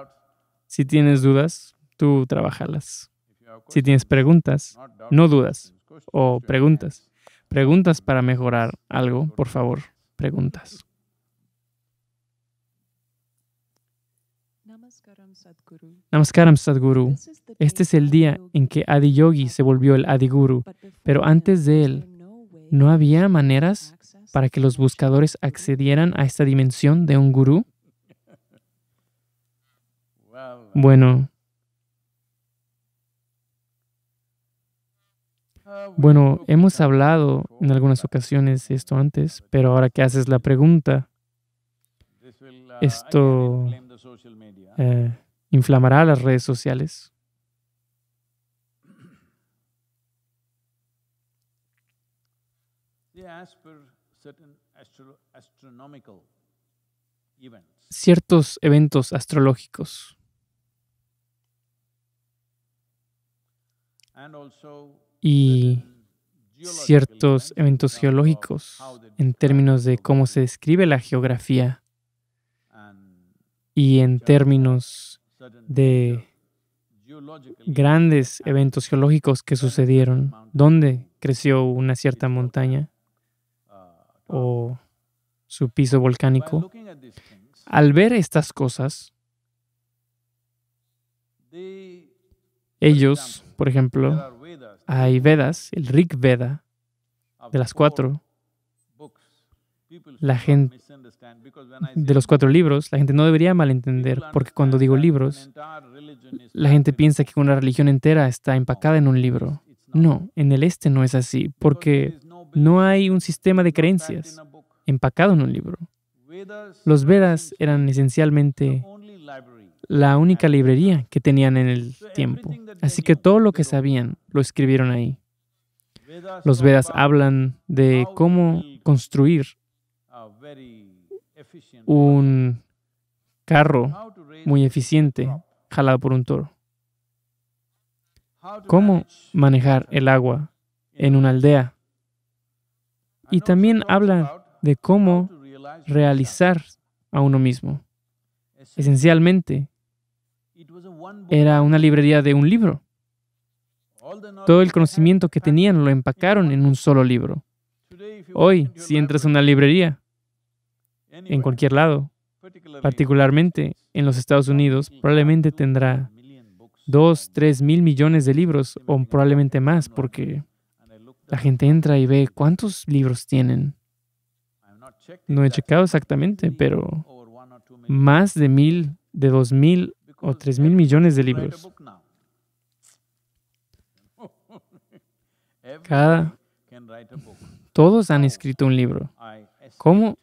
Si tienes dudas, tú trabajalas. Si tienes preguntas, no dudas o preguntas. Preguntas para mejorar algo, por favor. Preguntas. Namaskaram Sadhguru. Este es el día en que Adiyogi se volvió el Guru, pero antes de él no había maneras para que los buscadores accedieran a esta dimensión de un gurú. Bueno, Bueno, hemos hablado en algunas ocasiones esto antes, pero ahora que haces la pregunta, esto eh, inflamará las redes sociales. Ciertos eventos astrológicos y ciertos eventos geológicos en términos de cómo se describe la geografía y en términos de grandes eventos geológicos que sucedieron, donde creció una cierta montaña o su piso volcánico. Al ver estas cosas, ellos, por ejemplo, hay Vedas, el Rig Veda, de las cuatro, la gente, de los cuatro libros, la gente no debería malentender, porque cuando digo libros, la gente piensa que una religión entera está empacada en un libro. No, en el este no es así, porque no hay un sistema de creencias empacado en un libro. Los Vedas eran esencialmente la única librería que tenían en el tiempo. Así que todo lo que sabían lo escribieron ahí. Los Vedas hablan de cómo construir un carro muy eficiente jalado por un toro. Cómo manejar el agua en una aldea. Y también hablan de cómo realizar a uno mismo. Esencialmente, era una librería de un libro. Todo el conocimiento que tenían lo empacaron en un solo libro. Hoy, si entras a una librería, en cualquier lado, particularmente en los Estados Unidos, probablemente tendrá dos, tres mil millones de libros o probablemente más porque la gente entra y ve cuántos libros tienen. No he checado exactamente, pero más de mil, de dos mil o tres mil millones de libros. Cada, todos han escrito un libro. ¿Cómo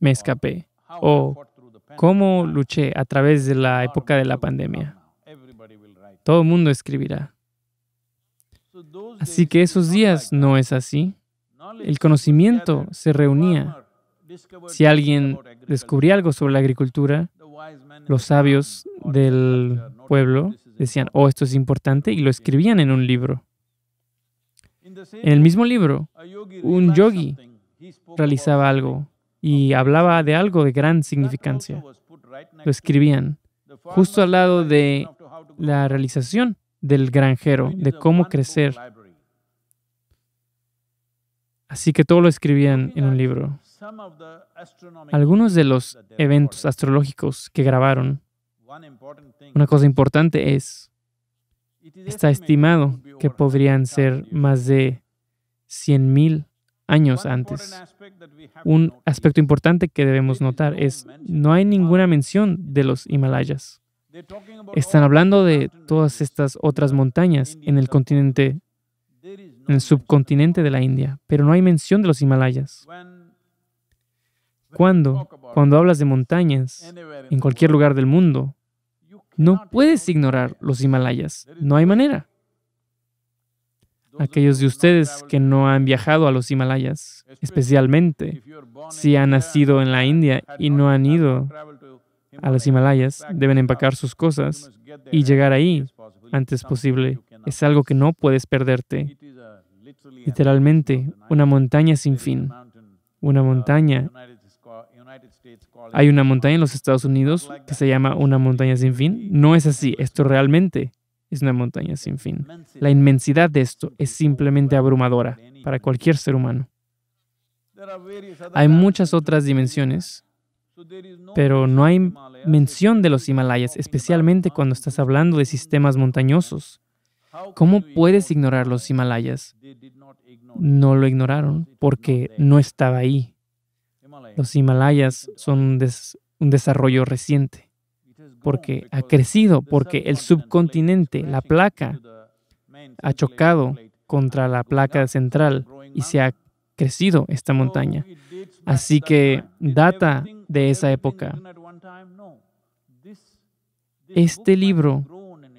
me escapé? ¿O cómo luché a través de la época de la pandemia? Todo el mundo escribirá. Así que esos días no es así. El conocimiento se reunía. Si alguien descubría algo sobre la agricultura, los sabios del pueblo decían, oh, esto es importante, y lo escribían en un libro. En el mismo libro, un yogi realizaba algo y hablaba de algo de gran significancia. Lo escribían justo al lado de la realización del granjero, de cómo crecer. Así que todo lo escribían en un libro. Algunos de los eventos astrológicos que grabaron, una cosa importante es, está estimado que podrían ser más de 100.000 años antes. Un aspecto importante que debemos notar es, no hay ninguna mención de los Himalayas. Están hablando de todas estas otras montañas en el continente, en el subcontinente de la India, pero no hay mención de los Himalayas cuando, cuando hablas de montañas, en cualquier lugar del mundo, no puedes ignorar los Himalayas. No hay manera. Aquellos de ustedes que no han viajado a los Himalayas, especialmente si han nacido en la India y no han ido a los Himalayas, deben empacar sus cosas y llegar ahí antes posible. Es algo que no puedes perderte. Literalmente, una montaña sin fin. Una montaña hay una montaña en los Estados Unidos que se llama una montaña sin fin. No es así, esto realmente es una montaña sin fin. La inmensidad de esto es simplemente abrumadora para cualquier ser humano. Hay muchas otras dimensiones, pero no hay mención de los Himalayas, especialmente cuando estás hablando de sistemas montañosos. ¿Cómo puedes ignorar los Himalayas? No lo ignoraron porque no estaba ahí. Los Himalayas son un desarrollo reciente, porque ha crecido, porque el subcontinente, la placa, ha chocado contra la placa central y se ha crecido esta montaña. Así que data de esa época. Este libro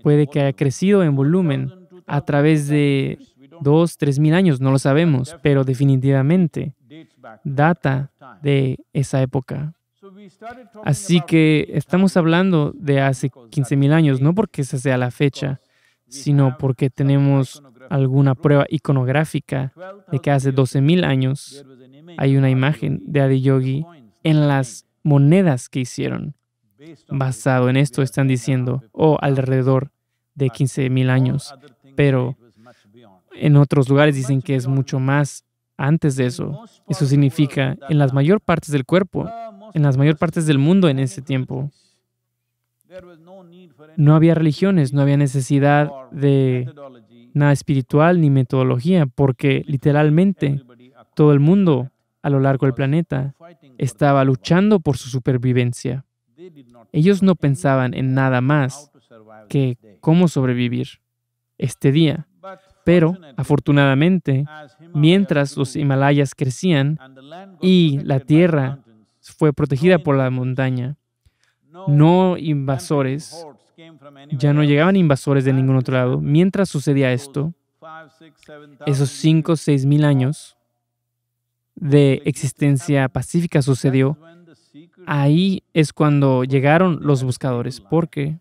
puede que haya crecido en volumen a través de dos, tres mil años, no lo sabemos, pero definitivamente data de esa época. Así que estamos hablando de hace 15.000 años, no porque esa sea la fecha, sino porque tenemos alguna prueba iconográfica de que hace 12.000 años hay una imagen de Adiyogi en las monedas que hicieron. Basado en esto están diciendo, oh, alrededor de 15.000 años, pero en otros lugares dicen que es mucho más antes de eso. Eso significa en las mayor partes del cuerpo, en las mayor partes del mundo en ese tiempo. No había religiones, no había necesidad de nada espiritual ni metodología, porque literalmente todo el mundo a lo largo del planeta estaba luchando por su supervivencia. Ellos no pensaban en nada más que cómo sobrevivir este día. Pero, afortunadamente, mientras los Himalayas crecían y la tierra fue protegida por la montaña. No invasores, ya no llegaban invasores de ningún otro lado. Mientras sucedía esto, esos 5 o 6 mil años de existencia pacífica sucedió, ahí es cuando llegaron los buscadores, porque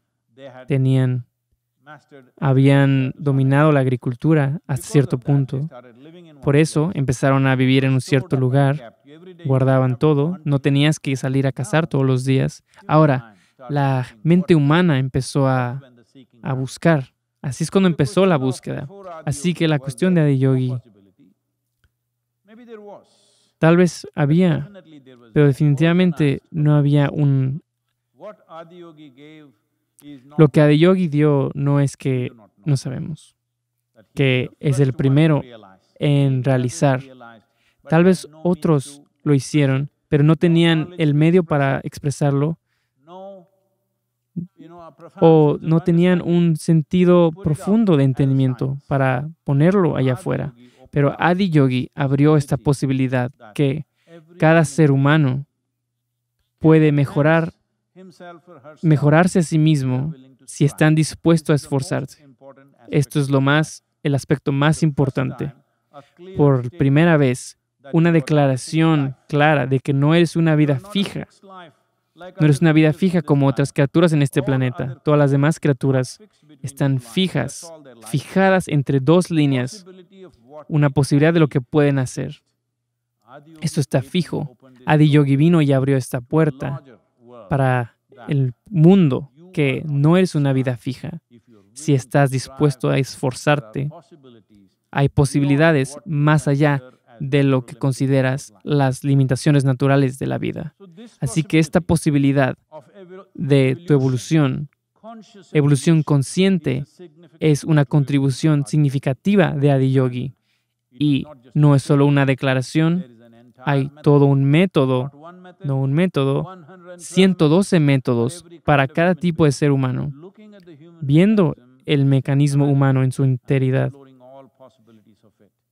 tenían, habían dominado la agricultura hasta cierto punto. Por eso empezaron a vivir en un cierto lugar, guardaban todo, no tenías que salir a cazar todos los días. Ahora, la mente humana empezó a, buscar. Así es cuando empezó la búsqueda. Así que la cuestión de Adiyogi, tal vez había, pero definitivamente no había un... Lo que Adiyogi dio no es que no sabemos, que es el primero en realizar. Tal vez otros lo hicieron, pero no tenían el medio para expresarlo o no tenían un sentido profundo de entendimiento para ponerlo allá afuera. Pero Adi Yogi abrió esta posibilidad que cada ser humano puede mejorar, mejorarse a sí mismo si están dispuestos a esforzarse. Esto es lo más, el aspecto más importante por primera vez una declaración clara de que no eres una vida fija. No eres una vida fija como otras criaturas en este planeta. Todas las demás criaturas están fijas, fijadas entre dos líneas, una posibilidad de lo que pueden hacer. Esto está fijo. Adi Yogi vino y abrió esta puerta para el mundo, que no eres una vida fija. Si estás dispuesto a esforzarte, hay posibilidades más allá de lo que consideras las limitaciones naturales de la vida. Así que esta posibilidad de tu evolución, evolución consciente, es una contribución significativa de Adiyogi. Y no es solo una declaración, hay todo un método, no un método, 112 métodos para cada tipo de ser humano, viendo el mecanismo humano en su integridad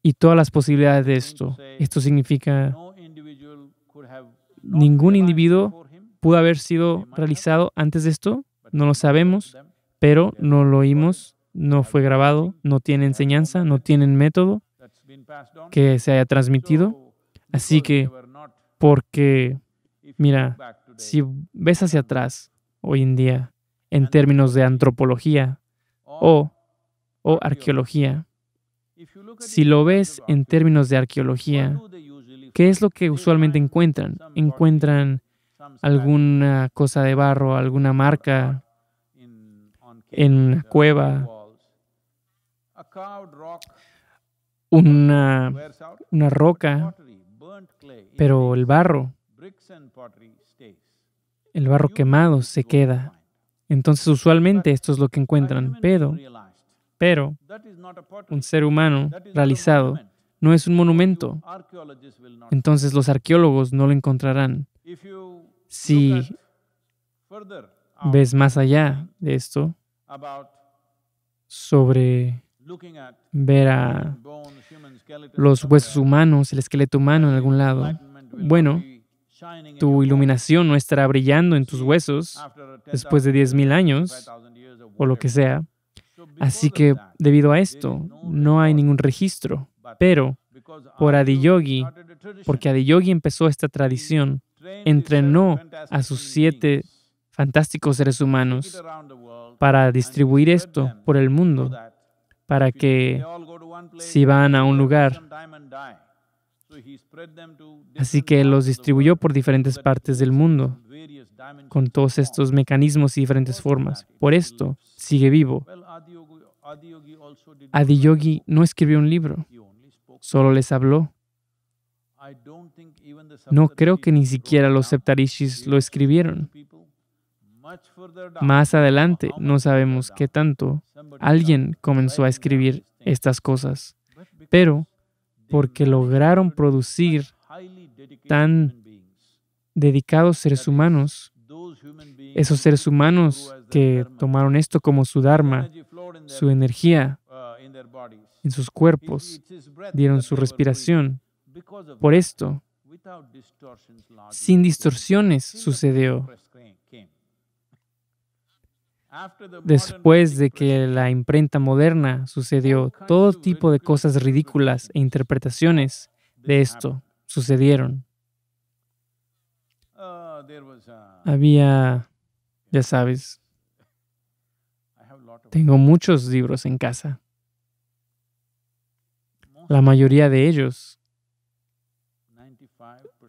y todas las posibilidades de esto. Esto significa ningún individuo pudo haber sido realizado antes de esto, no lo sabemos, pero no lo oímos, no fue grabado, no tiene enseñanza, no tienen método que se haya transmitido. Así que, porque, mira, si ves hacia atrás hoy en día en términos de antropología o, o arqueología, si lo ves en términos de arqueología, ¿qué es lo que usualmente encuentran? Encuentran alguna cosa de barro, alguna marca en una cueva, una, una roca, pero el barro, el barro quemado se queda. Entonces usualmente esto es lo que encuentran, pero pero un ser humano realizado no es un monumento. Entonces los arqueólogos no lo encontrarán. Si ves más allá de esto, sobre ver a los huesos humanos, el esqueleto humano en algún lado, bueno, tu iluminación no estará brillando en tus huesos después de 10.000 años o lo que sea. Así que, debido a esto, no hay ningún registro. Pero, por Adiyogi, porque Adiyogi empezó esta tradición, entrenó a sus siete fantásticos seres humanos para distribuir esto por el mundo, para que si van a un lugar, así que los distribuyó por diferentes partes del mundo, con todos estos mecanismos y diferentes formas. Por esto sigue vivo. Adiyogi no escribió un libro, solo les habló. No creo que ni siquiera los Septarishis lo escribieron. Más adelante, no sabemos qué tanto, alguien comenzó a escribir estas cosas, pero porque lograron producir tan dedicados seres humanos, esos seres humanos que tomaron esto como su Dharma, su energía uh, en sus cuerpos, dieron su respiración. Por esto, sin distorsiones sucedió. Después de que la imprenta moderna sucedió, todo tipo de cosas ridículas e interpretaciones de esto sucedieron. Uh, uh, Había, ya sabes, tengo muchos libros en casa. La mayoría de ellos,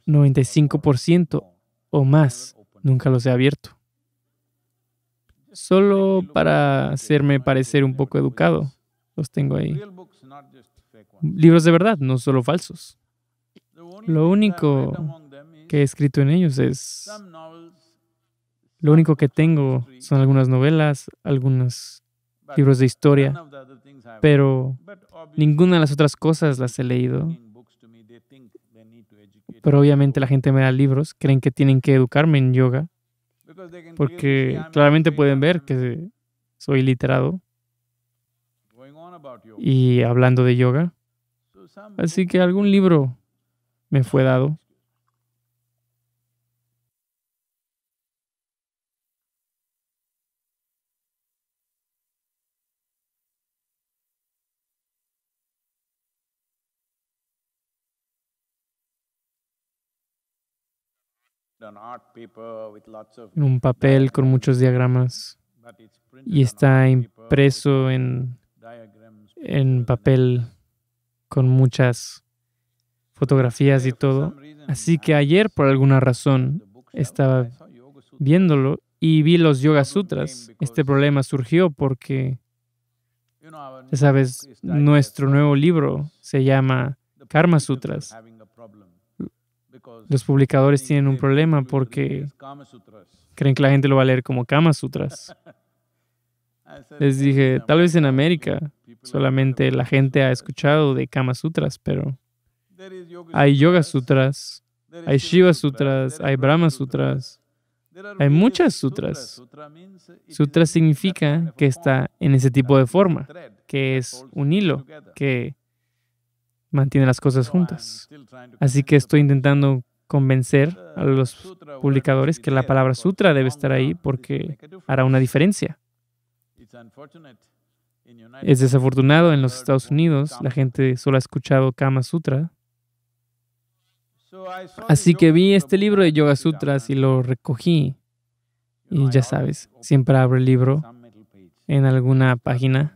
95% o más, nunca los he abierto. Solo para hacerme parecer un poco educado, los tengo ahí. Libros de verdad, no solo falsos. Lo único que he escrito en ellos es... Lo único que tengo son algunas novelas, algunas libros de historia, pero ninguna de las otras cosas las he leído. Pero obviamente la gente me da libros, creen que tienen que educarme en yoga, porque claramente pueden ver que soy literado y hablando de yoga. Así que algún libro me fue dado. en un papel con muchos diagramas y está impreso en, en papel con muchas fotografías y todo. Así que ayer, por alguna razón, estaba viéndolo y vi los Yoga Sutras. Este problema surgió porque, ya sabes, nuestro nuevo libro se llama Karma Sutras los publicadores tienen un problema porque creen que la gente lo va a leer como Kama Sutras. Les dije, tal vez en América solamente la gente ha escuchado de Kama Sutras, pero hay Yoga Sutras, hay Shiva Sutras, hay Brahma Sutras, hay muchas sutras. Sutra significa que está en ese tipo de forma, que es un hilo, que mantiene las cosas juntas. Así que estoy intentando convencer a los publicadores que la palabra sutra debe estar ahí porque hará una diferencia. Es desafortunado en los Estados Unidos, la gente solo ha escuchado Kama Sutra. Así que vi este libro de Yoga Sutras y lo recogí. Y ya sabes, siempre abro el libro en alguna página.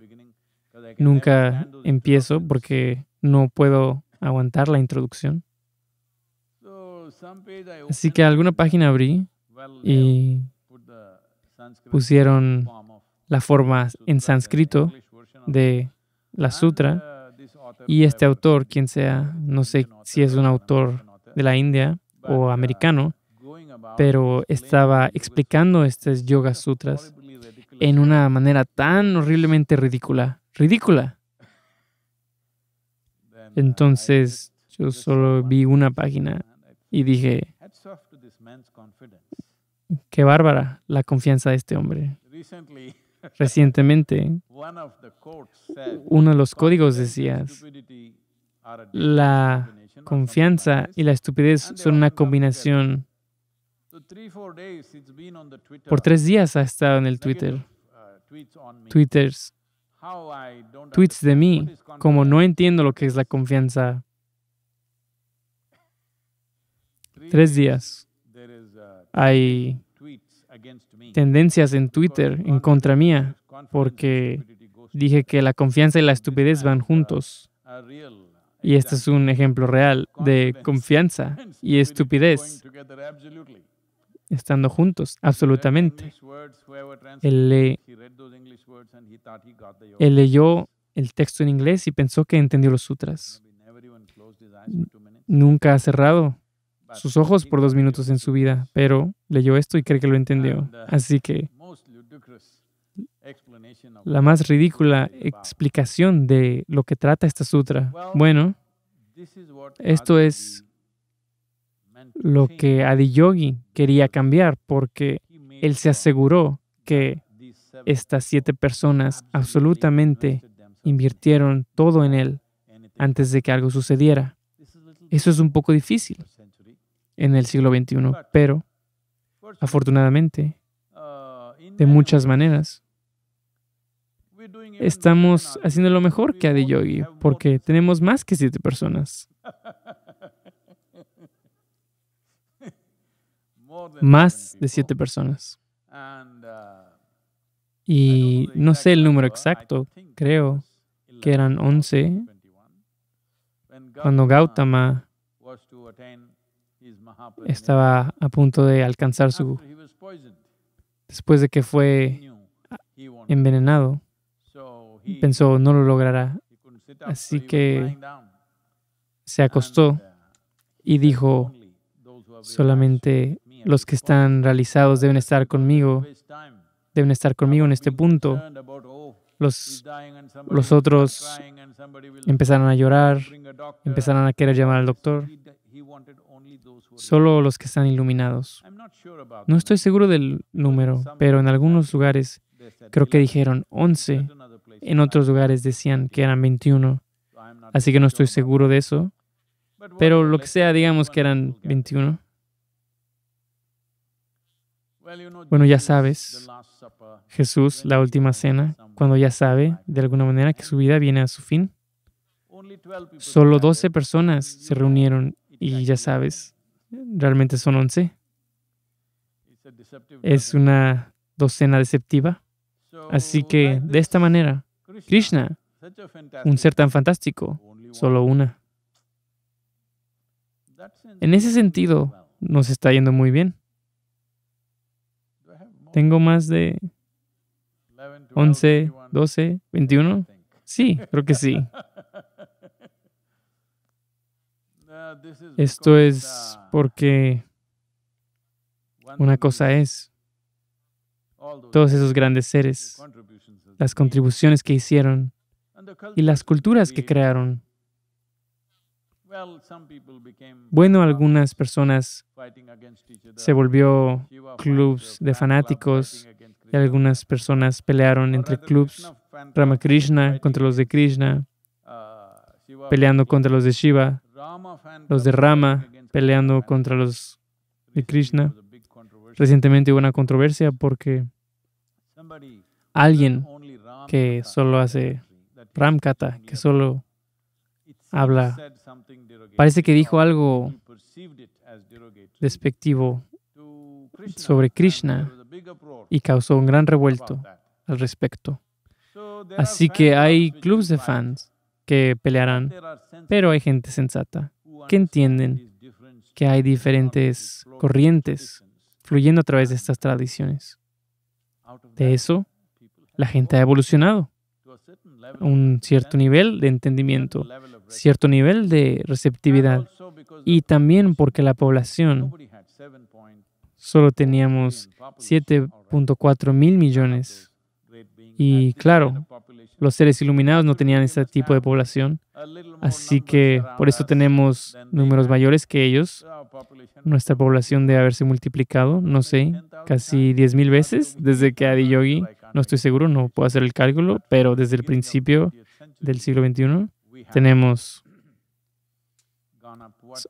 Nunca empiezo porque no puedo aguantar la introducción. Así que alguna página abrí y pusieron la forma en sánscrito de la sutra uh, y este autor, quien sea, no sé si es un autor de la India o uh, americano, pero estaba explicando estas yoga sutras en una manera tan horriblemente ridícula, ridícula, entonces yo solo vi una página y dije, qué bárbara la confianza de este hombre. Recientemente, uno de los códigos decía, la confianza y la estupidez son una combinación. Por tres días ha estado en el Twitter. Twitters tweets de mí, como no entiendo lo que es la confianza. Tres días uh, hay tendencias en Twitter en contra mía porque dije que la confianza y la estupidez van uh, juntos. Y este es un ejemplo real de confianza y estupidez estando juntos, absolutamente. Él, leyó el texto en inglés y pensó que entendió los sutras. Nunca ha cerrado sus ojos por dos minutos en su vida, pero leyó esto y cree que lo entendió. Uh, Así que la más ridícula explicación de lo que trata esta sutra. Bueno, esto es lo que Adiyogi quería cambiar, porque él se aseguró que estas siete personas absolutamente invirtieron todo en él antes de que algo sucediera. Eso es un poco difícil en el siglo XXI, pero afortunadamente, uh, de muchas maneras, estamos haciendo lo mejor que Adiyogi, porque tenemos más que siete personas. más de siete personas. Y no sé el número exacto, creo que eran once. cuando Gautama estaba a punto de alcanzar su... después de que fue envenenado, pensó, no lo logrará. Así que se acostó y dijo, solamente los que están realizados deben estar conmigo, deben estar conmigo en este punto. Los, los otros empezaron a llorar, empezaron a querer llamar al doctor. Solo los que están iluminados. No estoy seguro del número, pero en algunos lugares creo que dijeron 11, en otros lugares decían que eran 21, así que no estoy seguro de eso, pero lo que sea, digamos que eran 21. Bueno, ya sabes, Jesús, la última cena, cuando ya sabe de alguna manera que su vida viene a su fin, solo 12 personas se reunieron y ya sabes, realmente son 11. Es una docena deceptiva. Así que, de esta manera, Krishna, un ser tan fantástico, solo una. En ese sentido, nos está yendo muy bien. Tengo más de 11, 12, 21. Sí, creo que sí. Esto es porque una cosa es todos esos grandes seres, las contribuciones que hicieron y las culturas que crearon bueno, algunas personas se volvió clubs de fanáticos y algunas personas pelearon entre clubs Ramakrishna contra los de Krishna, peleando contra los de Shiva, los de Rama peleando contra los de Krishna. Recientemente hubo una controversia porque alguien que solo hace Ramkata, que solo habla. Parece que dijo algo despectivo sobre Krishna y causó un gran revuelto al respecto. Así que hay clubes de fans que pelearán, pero hay gente sensata que entienden que hay diferentes corrientes fluyendo a través de estas tradiciones. De eso, la gente ha evolucionado a un cierto nivel de entendimiento cierto nivel de receptividad y también porque la población solo teníamos 7.4 mil millones. Y claro, los seres iluminados no tenían ese tipo de población. Así que por eso tenemos números mayores que ellos. Nuestra población debe haberse multiplicado, no sé, casi diez mil veces desde que Adi Yogi, no estoy seguro, no puedo hacer el cálculo, pero desde el principio del siglo XXI tenemos,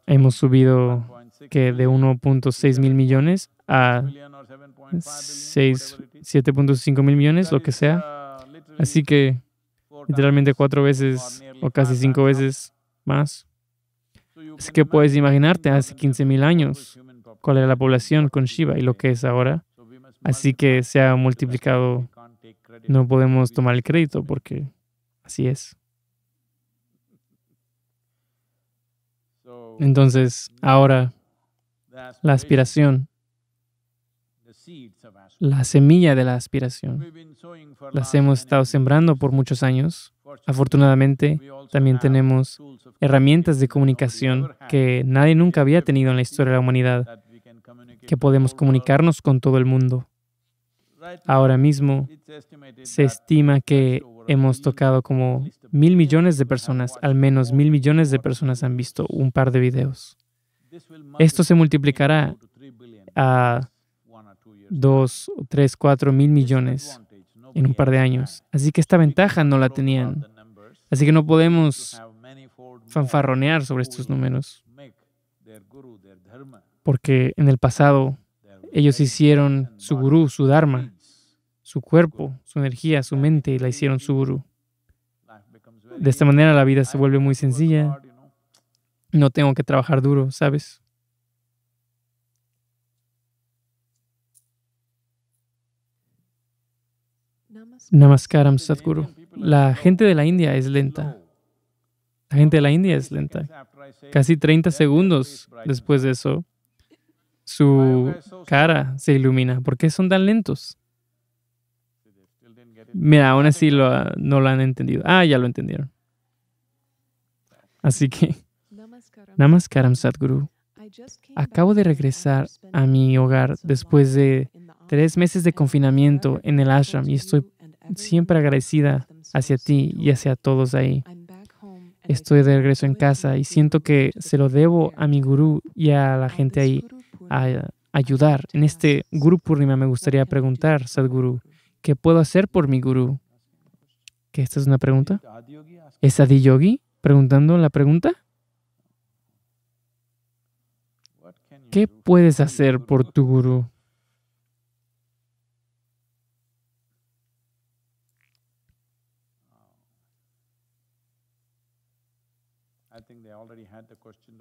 hemos subido que de 1.6 mil millones a 7.5 mil millones, lo que sea. Así que literalmente cuatro veces o casi cinco veces más. Así que puedes imaginarte hace 15 mil años cuál era la población con Shiva y lo que es ahora. Así que se ha multiplicado. No podemos tomar el crédito porque así es. Entonces, ahora, la aspiración, la semilla de la aspiración, las hemos estado sembrando por muchos años. Afortunadamente, también tenemos herramientas de comunicación que nadie nunca había tenido en la historia de la humanidad, que podemos comunicarnos con todo el mundo. Ahora mismo se estima que hemos tocado como mil millones de personas, al menos mil millones de personas han visto un par de videos. Esto se multiplicará a dos, tres, cuatro mil millones en un par de años. Así que esta ventaja no la tenían. Así que no podemos fanfarronear sobre estos números. Porque en el pasado ellos hicieron su gurú, su dharma, su cuerpo, su energía, su mente la hicieron su guru. De esta manera la vida se vuelve muy sencilla. No tengo que trabajar duro, ¿sabes? Namaskaram Sadhguru. La gente de la India es lenta. La gente de la India es lenta. Casi 30 segundos después de eso, su cara se ilumina. ¿Por qué son tan lentos? Mira, aún así no lo han entendido. Ah, ya lo entendieron. Así que, Namaskaram Sadhguru. Acabo de regresar a mi hogar después de tres meses de confinamiento en el ashram y estoy siempre agradecida hacia ti y hacia todos ahí. Estoy de regreso en casa y siento que se lo debo a mi gurú y a la gente ahí a ayudar. En este Guru Purnima me gustaría preguntar, Sadhguru, ¿Qué puedo hacer por mi gurú? ¿Qué? esta es una pregunta? ¿Es Adiyogi preguntando la pregunta? ¿Qué puedes hacer por tu gurú?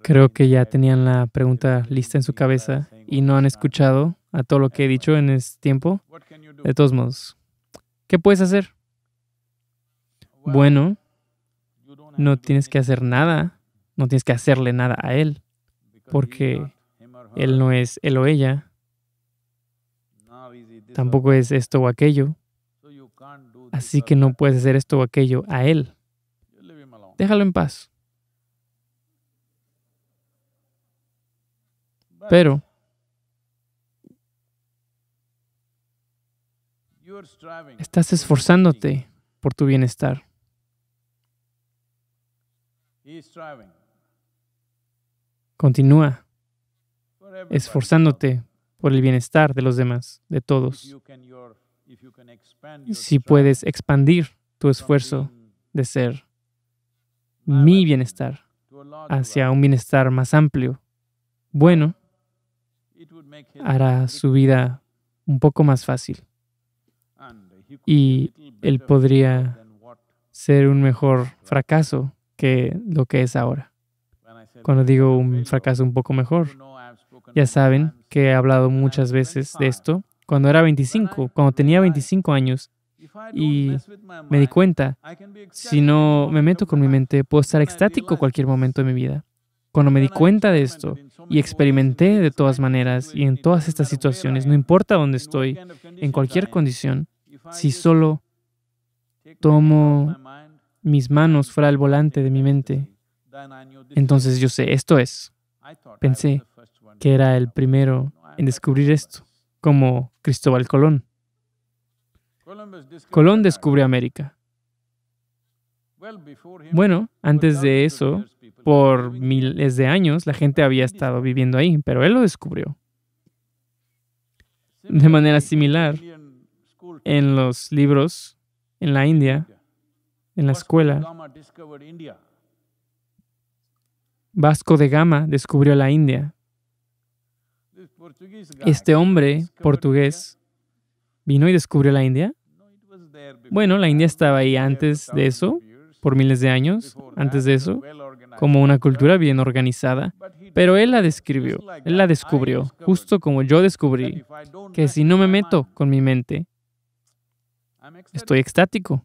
Creo que ya tenían la pregunta lista en su cabeza y no han escuchado a todo lo que he dicho en este tiempo. De todos modos, ¿qué puedes hacer? Bueno, no tienes que hacer nada, no tienes que hacerle nada a él, porque él no es él o ella, tampoco es esto o aquello, así que no puedes hacer esto o aquello a él. Déjalo en paz. Pero Estás esforzándote por tu bienestar. Continúa esforzándote por el bienestar de los demás, de todos. Si puedes expandir tu esfuerzo de ser mi bienestar hacia un bienestar más amplio, bueno, hará su vida un poco más fácil y él podría ser un mejor fracaso que lo que es ahora. Cuando digo un fracaso un poco mejor, ya saben que he hablado muchas veces de esto. Cuando era 25, cuando tenía 25 años, y me di cuenta, si no me meto con mi mente, puedo estar extático cualquier momento de mi vida. Cuando me di cuenta de esto y experimenté de todas maneras y en todas estas situaciones, no importa dónde estoy, en cualquier condición, si solo tomo mis manos fuera el volante de mi mente, entonces yo sé, esto es. Pensé que era el primero en descubrir esto, como Cristóbal Colón. Colón descubrió América. Bueno, antes de eso, por miles de años, la gente había estado viviendo ahí, pero él lo descubrió. De manera similar, en los libros, en la India, en la escuela. Vasco de Gama descubrió la India. Este hombre portugués vino y descubrió la India. Bueno, la India estaba ahí antes de eso, por miles de años, antes de eso, como una cultura bien organizada, pero él la describió, él la descubrió, justo como yo descubrí, que si no me meto con mi mente, Estoy extático.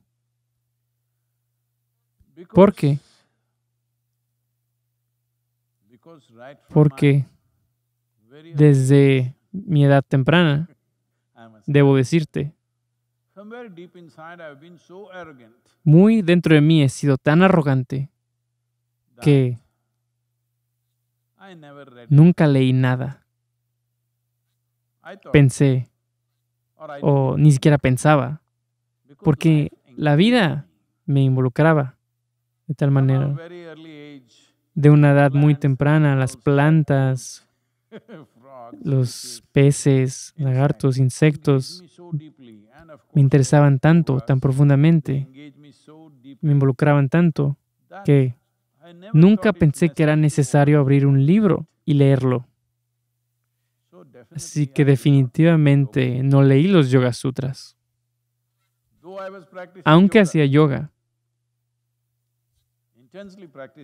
¿Por qué? Porque desde mi edad temprana, debo decirte, muy dentro de mí he sido tan arrogante que nunca leí nada. Pensé, o ni siquiera pensaba, porque la vida me involucraba de tal manera. De una edad muy temprana, las plantas, los peces, lagartos, insectos, me interesaban tanto, tan profundamente, me involucraban tanto, que nunca pensé que era necesario abrir un libro y leerlo. Así que definitivamente no leí los Yoga Sutras aunque hacía yoga,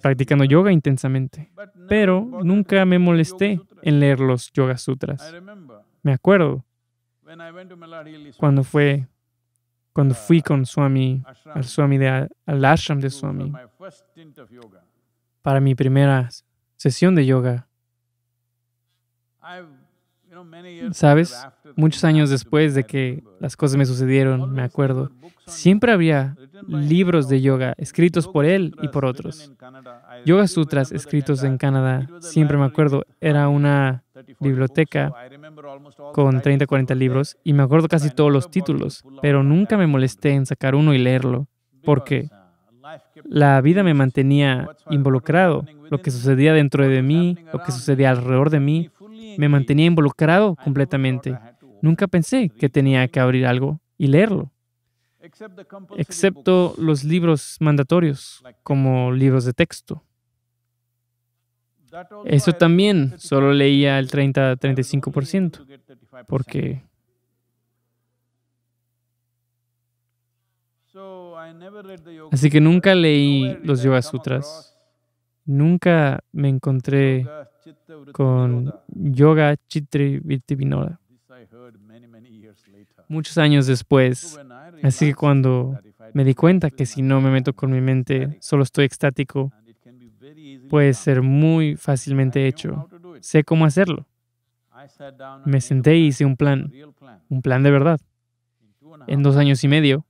practicando yoga intensamente, pero nunca me molesté en leer los Yoga Sutras. Me acuerdo cuando uh, fui con Swami, al al ashram de Swami para mi primera sesión de yoga. ¿Sabes? Muchos años después de que las cosas me sucedieron, me acuerdo, siempre había libros de yoga escritos por él y por otros. Yoga Sutras escritos en Canadá, siempre me acuerdo, era una biblioteca con 30, 40 libros y me acuerdo casi todos los títulos, pero nunca me molesté en sacar uno y leerlo, porque la vida me mantenía involucrado, lo que sucedía dentro de mí, lo que sucedía alrededor de mí, me mantenía involucrado completamente. Nunca pensé que tenía que abrir algo y leerlo, excepto los libros mandatorios, como libros de texto. Eso también solo leía el 30-35%, porque... Así que nunca leí los Yoga Sutras Nunca me encontré con Yoga Chitri Vitivinoda. Muchos años después, así que cuando me di cuenta que si no me meto con mi mente, solo estoy extático, puede ser muy fácilmente hecho. Sé cómo hacerlo. Me senté y hice un plan, un plan de verdad. En dos años y medio,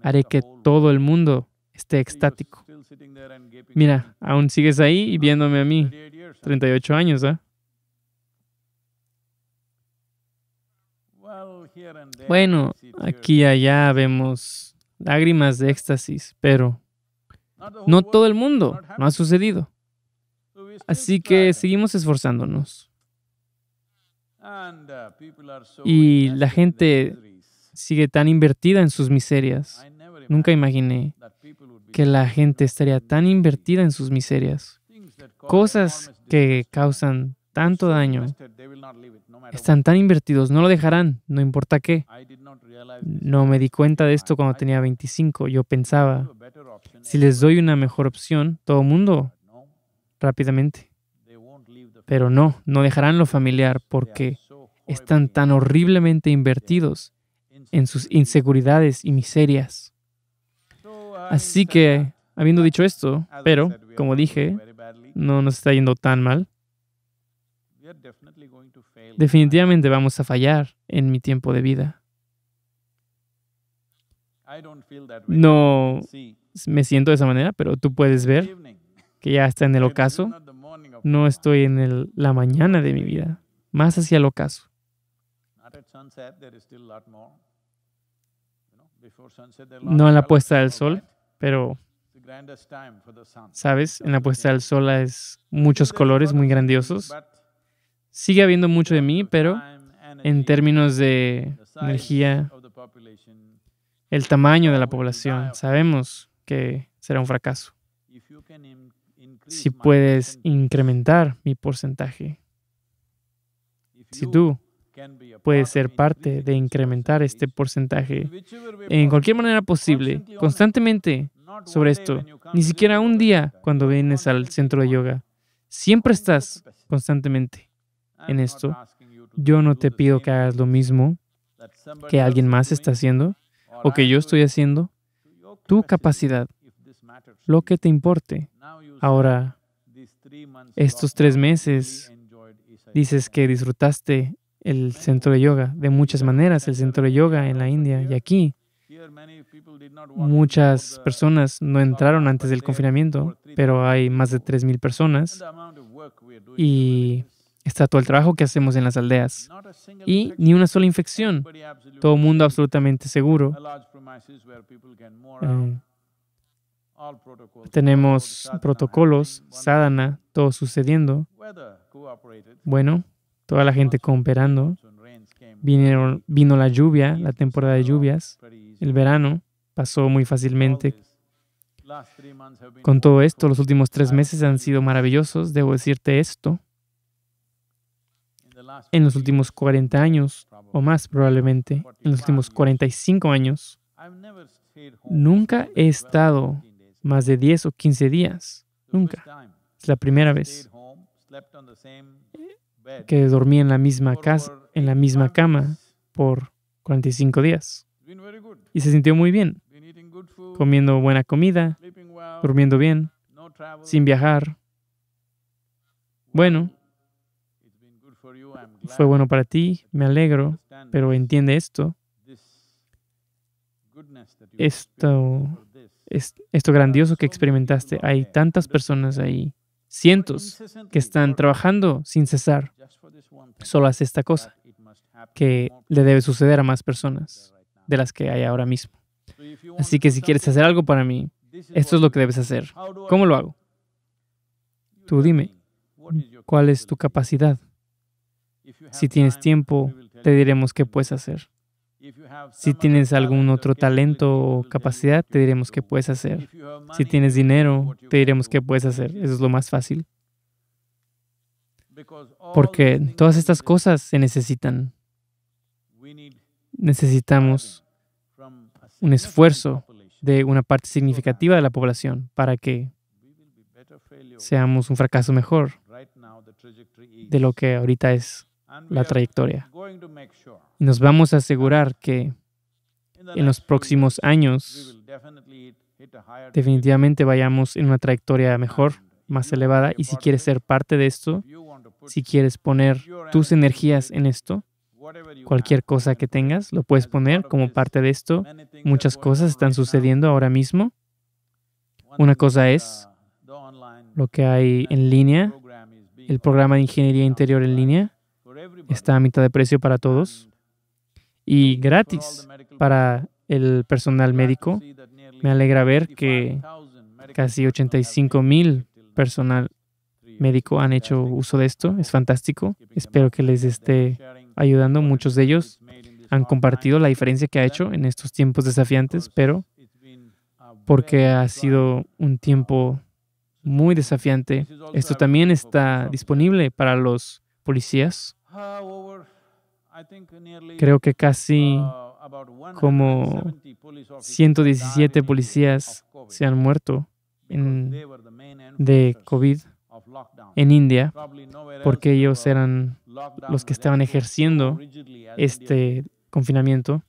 haré que todo el mundo esté extático. Mira, aún sigues ahí y ah, viéndome a mí. 38 años, ¿ah? Bueno, aquí y allá vemos lágrimas de éxtasis, pero no todo el mundo, no ha sucedido. Así que seguimos esforzándonos. Uh, y la gente sigue tan invertida en sus miserias. Nunca imaginé que la gente estaría tan invertida en sus miserias. Cosas que causan tanto daño están tan invertidos, no lo dejarán, no importa qué. No me di cuenta de esto cuando tenía 25. Yo pensaba, si les doy una mejor opción, todo el mundo rápidamente. Pero no, no dejarán lo familiar porque están tan horriblemente invertidos en sus inseguridades y miserias. Así que, habiendo dicho esto, pero, como dije, no nos está yendo tan mal. Definitivamente vamos a fallar en mi tiempo de vida. No me siento de esa manera, pero tú puedes ver que ya está en el ocaso. No estoy en la mañana de mi vida, más hacia el ocaso no en la puesta del sol, pero, ¿sabes? En la puesta del sol hay muchos colores muy grandiosos. Sigue habiendo mucho de mí, pero en términos de energía, el tamaño de la población, sabemos que será un fracaso. Si puedes incrementar mi porcentaje, si tú puede ser parte de incrementar este porcentaje en cualquier manera posible, constantemente sobre esto, ni siquiera un día cuando vienes al centro de yoga. Siempre estás constantemente en esto. Yo no te pido que hagas lo mismo que alguien más está haciendo o que yo estoy haciendo. Tu capacidad, lo que te importe. Ahora, estos tres meses dices que disfrutaste el centro de yoga. De muchas maneras, el centro de yoga en la India y aquí. Muchas personas no entraron antes del confinamiento, pero hay más de 3.000 personas y está todo el trabajo que hacemos en las aldeas. Y ni una sola infección. Todo el mundo absolutamente seguro. Eh, tenemos protocolos, sadhana, todo sucediendo. Bueno, toda la gente cooperando. vino la lluvia, la temporada de lluvias, el verano pasó muy fácilmente. Con todo esto, los últimos tres meses han sido maravillosos, debo decirte esto. En los últimos 40 años, o más probablemente, en los últimos 45 años, nunca he estado más de 10 o 15 días, nunca. Es la primera vez que dormía en la misma casa, en la misma cama por 45 días. Y se sintió muy bien, comiendo buena comida, durmiendo bien, sin viajar. Bueno, fue bueno para ti, me alegro, pero entiende esto. Esto, esto grandioso que experimentaste, hay tantas personas ahí cientos que están trabajando sin cesar. Solo hace esta cosa, que le debe suceder a más personas de las que hay ahora mismo. Así que si quieres hacer algo para mí, esto es lo que debes hacer. ¿Cómo lo hago? Tú dime, ¿cuál es tu capacidad? Si tienes tiempo, te diremos qué puedes hacer. Si tienes algún otro talento o capacidad, te diremos qué puedes hacer. Si tienes dinero, te diremos qué puedes hacer. Eso es lo más fácil. Porque todas estas cosas se necesitan. Necesitamos un esfuerzo de una parte significativa de la población para que seamos un fracaso mejor de lo que ahorita es la trayectoria. Y nos vamos a asegurar que en los próximos años definitivamente vayamos en una trayectoria mejor, más elevada. Y si quieres ser parte de esto, si quieres poner tus energías en esto, cualquier cosa que tengas, lo puedes poner como parte de esto. Muchas cosas están sucediendo ahora mismo. Una cosa es uh, lo que hay en línea, el programa de ingeniería interior en línea está a mitad de precio para todos y gratis para el personal médico. Me alegra ver que casi 85 mil personal médico han hecho uso de esto. Es fantástico. Espero que les esté ayudando. Muchos de ellos han compartido la diferencia que ha hecho en estos tiempos desafiantes, pero porque ha sido un tiempo muy desafiante, esto también está disponible para los policías Uh, creo que casi uh, como 117 policías se han muerto de COVID en India, porque ellos eran los que estaban ejerciendo este confinamiento.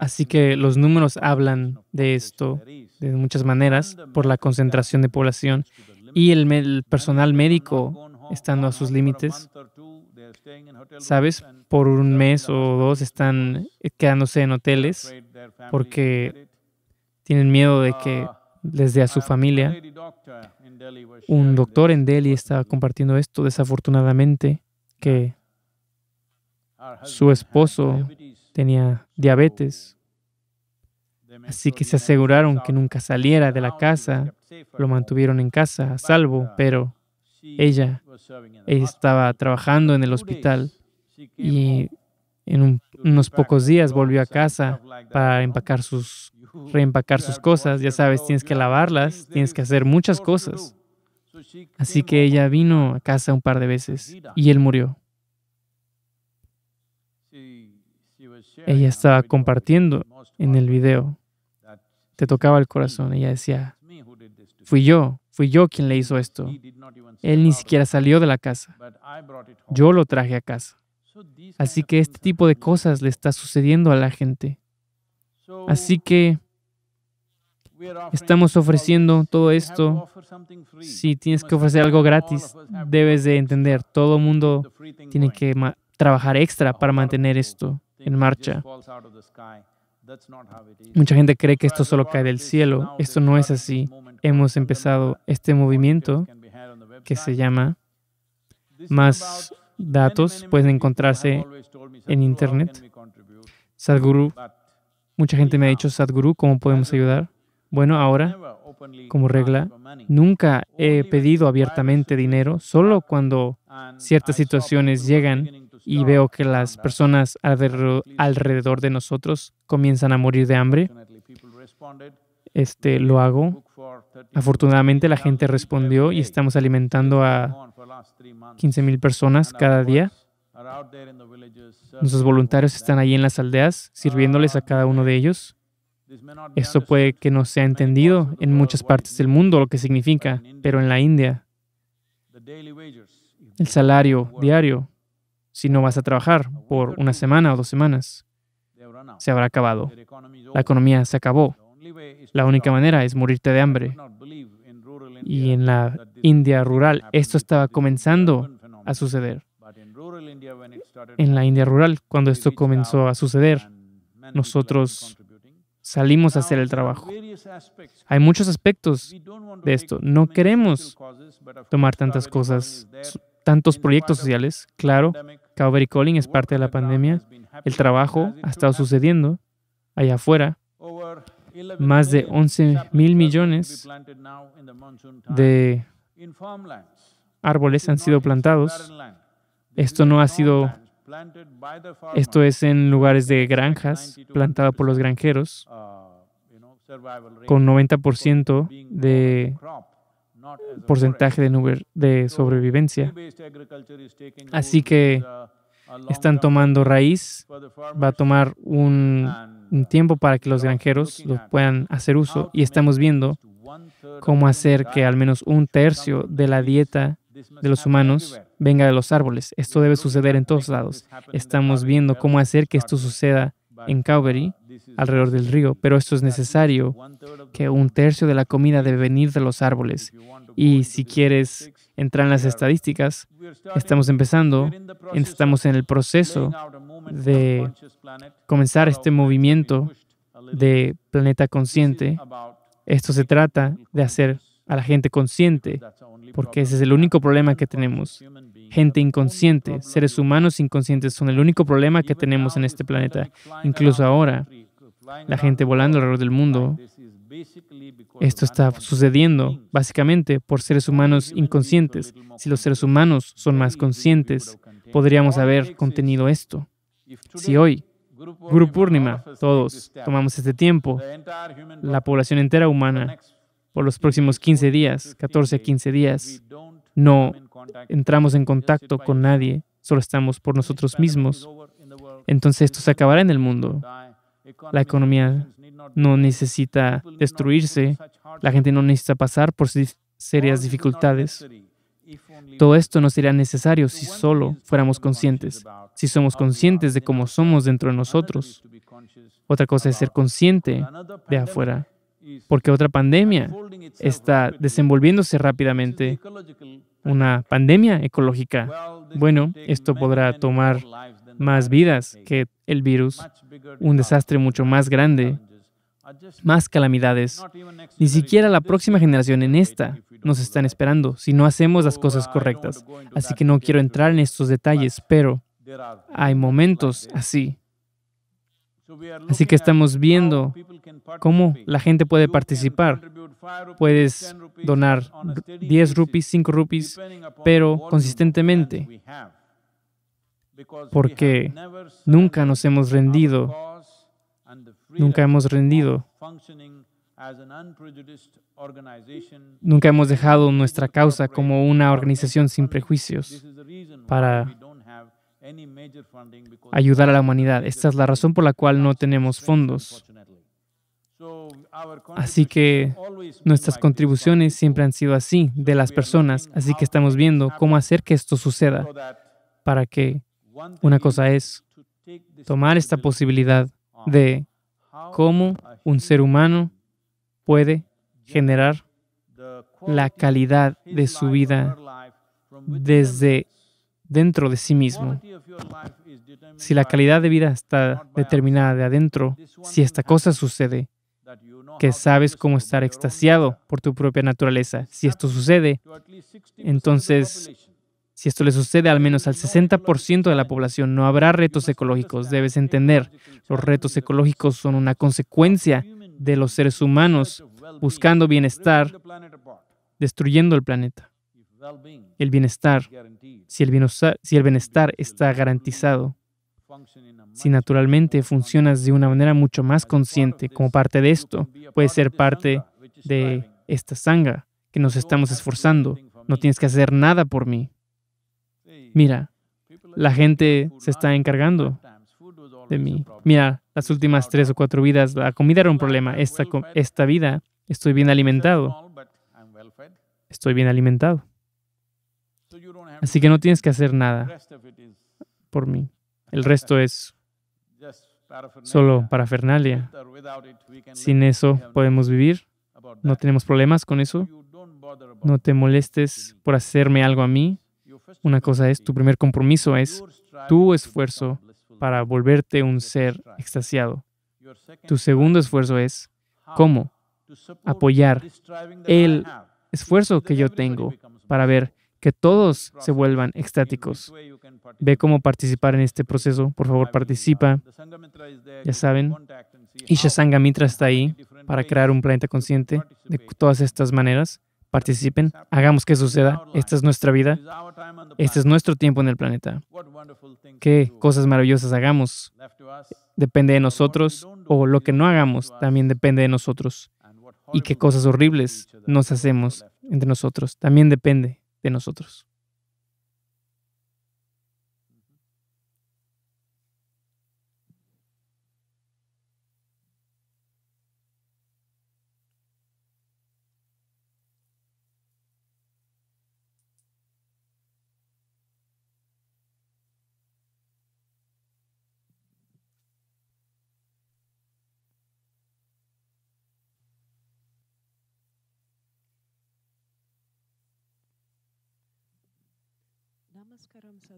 Así que los números hablan de esto de muchas maneras por la concentración de población y el personal médico estando a sus límites. Sabes, por un mes o dos están eh, quedándose en hoteles porque tienen miedo de que les dé a su familia. Un doctor en Delhi estaba compartiendo esto, desafortunadamente, que su esposo tenía diabetes, así que se aseguraron que nunca saliera de la casa, lo mantuvieron en casa, a salvo, pero ella estaba trabajando en el hospital y en unos pocos días volvió a casa para empacar sus, reempacar sus cosas. Ya sabes, tienes que lavarlas, tienes que hacer muchas cosas. Así que ella vino a casa un par de veces y él murió. Ella estaba compartiendo en el video. Te tocaba el corazón. Ella decía, fui yo Fui yo quien le hizo esto. Él ni siquiera salió de la casa. Yo lo traje a casa. Así que este tipo de cosas le está sucediendo a la gente. Así que estamos ofreciendo todo esto. Si tienes que ofrecer algo gratis, debes de entender, todo el mundo tiene que trabajar extra para mantener esto en marcha. Mucha gente cree que esto solo cae del cielo. Esto no es así hemos empezado este movimiento que se llama Más datos pueden encontrarse en Internet. Sadhguru, mucha gente me ha dicho, Sadhguru, ¿cómo podemos ayudar? Bueno, ahora, como regla, nunca he pedido abiertamente dinero, solo cuando ciertas situaciones llegan y veo que las personas alrededor de nosotros comienzan a morir de hambre. Este, lo hago Afortunadamente la gente respondió y estamos alimentando a 15.000 personas cada día. Nuestros voluntarios están ahí en las aldeas sirviéndoles a cada uno de ellos. Esto puede que no sea entendido en muchas partes del mundo lo que significa, pero en la India, el salario diario, si no vas a trabajar por una semana o dos semanas, se habrá acabado. La economía se acabó. La única manera es morirte de hambre. Y en la India rural esto estaba comenzando a suceder. En la India rural, cuando esto comenzó a suceder, nosotros salimos a hacer el trabajo. Hay muchos aspectos de esto. No queremos tomar tantas cosas, tantos proyectos sociales. Claro, Calvary Calling es parte de la pandemia. El trabajo ha estado sucediendo allá afuera más de 11 mil millones de árboles han sido plantados. Esto no ha sido, esto es en lugares de granjas, plantada por los granjeros, con 90% de porcentaje de, de sobrevivencia. Así que están tomando raíz. Va a tomar un, tiempo para que los granjeros los puedan hacer uso y estamos viendo cómo hacer que al menos un tercio de la dieta de los humanos venga de los árboles. Esto debe suceder en todos lados. Estamos viendo cómo hacer que esto suceda en Calgary, ah, alrededor del río, pero esto es necesario, que un tercio de la comida debe venir de los árboles. Y si quieres entrar en las estadísticas, estamos empezando, estamos en el proceso de comenzar este movimiento de planeta consciente. Esto se trata de hacer a la gente consciente, porque ese es el único problema que tenemos gente inconsciente, seres humanos inconscientes son el único problema que tenemos en este planeta. Incluso ahora, la gente volando alrededor del mundo, esto está sucediendo básicamente por seres humanos inconscientes. Si los seres humanos son más conscientes, podríamos haber contenido esto. Si hoy, Guru Purnima, todos tomamos este tiempo, la población entera humana, por los próximos 15 días, 14 a 15 días, no entramos en contacto con nadie, solo estamos por nosotros mismos, entonces esto se acabará en el mundo. La economía no necesita destruirse, la gente no necesita pasar por serias dificultades. Todo esto no sería necesario si solo fuéramos conscientes, si somos conscientes de cómo somos dentro de nosotros. Otra cosa es ser consciente de afuera, porque otra pandemia está desenvolviéndose rápidamente una pandemia ecológica. Bueno, esto podrá tomar más vidas que el virus, un desastre mucho más grande, más calamidades. Ni siquiera la próxima generación en esta nos están esperando si no hacemos las cosas correctas. Así que no quiero entrar en estos detalles, pero hay momentos así. Así que estamos viendo cómo la gente puede participar, puedes donar 10 rupees, 5 rupees, pero consistentemente, porque nunca nos hemos rendido, nunca hemos rendido, nunca hemos dejado nuestra causa como una organización sin prejuicios para ayudar a la humanidad. Esta es la razón por la cual no tenemos fondos, Así que nuestras contribuciones siempre han sido así, de las personas. Así que estamos viendo cómo hacer que esto suceda para que una cosa es tomar esta posibilidad de cómo un ser humano puede generar la calidad de su vida desde dentro de sí mismo. Si la calidad de vida está determinada de adentro, si esta cosa sucede, que sabes cómo estar extasiado por tu propia naturaleza. Si esto sucede, entonces, si esto le sucede al menos al 60% de la población, no habrá retos ecológicos. Debes entender, los retos ecológicos son una consecuencia de los seres humanos buscando bienestar, destruyendo el planeta. El bienestar, si el bienestar, si el bienestar está garantizado, si naturalmente funcionas de una manera mucho más consciente como parte de esto, puedes ser parte de esta sangre que nos estamos esforzando. No tienes que hacer nada por mí. Mira, la gente se está encargando de mí. Mira, las últimas tres o cuatro vidas, la comida era un problema. Esta, esta vida, estoy bien alimentado. Estoy bien alimentado. Así que no tienes que hacer nada por mí. El resto es solo parafernalia. Sin eso podemos vivir. No tenemos problemas con eso. No te molestes por hacerme algo a mí. Una cosa es, tu primer compromiso es tu esfuerzo para volverte un ser extasiado. Tu segundo esfuerzo es cómo apoyar el esfuerzo que yo tengo para ver que todos se vuelvan extáticos. Ve cómo participar en este proceso. Por favor, participa. Ya saben, y Shasangamitra está ahí para crear un planeta consciente de todas estas maneras. Participen, hagamos que suceda. Esta es nuestra vida. Este es nuestro tiempo en el planeta. Qué cosas maravillosas hagamos depende de nosotros o lo que no hagamos también depende de nosotros. Y qué cosas horribles nos hacemos entre nosotros también depende de nosotros.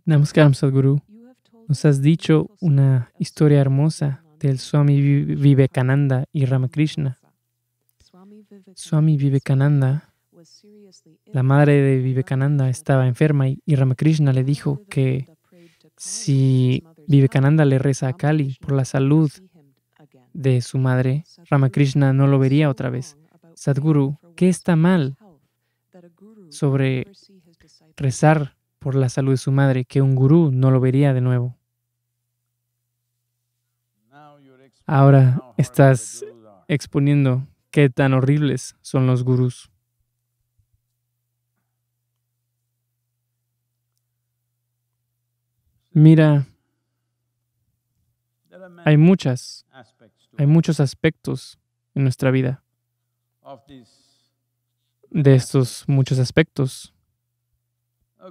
Namaskaram Sadhguru. Nos has dicho una historia hermosa del Swami Vivekananda y Ramakrishna. Swami Vivekananda, la madre de Vivekananda estaba enferma y, Ramakrishna le dijo que si Vivekananda le reza a Kali por la salud de su madre, Ramakrishna no lo vería otra vez. Sadhguru, ¿qué está mal sobre rezar por la salud de su madre que un gurú no lo vería de nuevo. Ahora estás exponiendo qué tan horribles son los gurús. Mira, hay muchas, hay muchos aspectos en nuestra vida. De estos muchos aspectos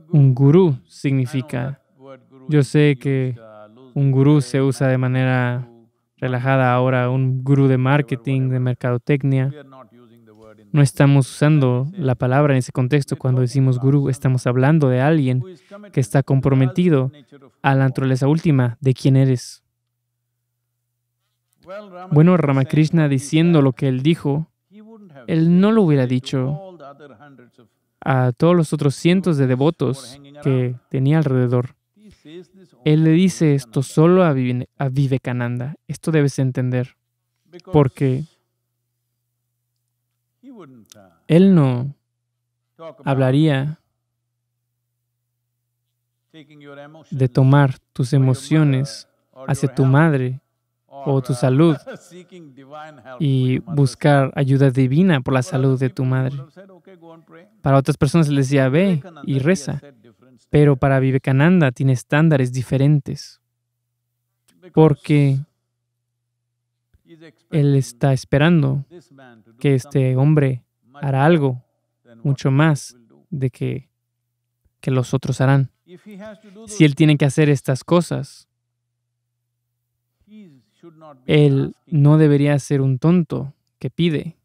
un gurú significa. Yo sé que uh, un gurú se usa de manera uh, relajada ahora, un gurú de marketing, de mercadotecnia. No estamos usando la palabra en ese contexto cuando decimos gurú, estamos hablando de alguien que está comprometido a la naturaleza última de quién eres. Bueno, Ramakrishna diciendo lo que él dijo, él no lo hubiera dicho a todos los otros cientos de devotos que tenía alrededor. Él le dice esto solo a, Vivekananda. Esto debes entender. Porque él no hablaría de tomar tus emociones hacia tu madre o tu salud y buscar ayuda divina por la salud de tu madre. Para otras personas les decía, ve y reza. Pero para Vivekananda tiene estándares diferentes. Porque él está esperando que este hombre hará algo mucho más de que, que los otros harán. Si él tiene que hacer estas cosas, él no debería ser un tonto que pide.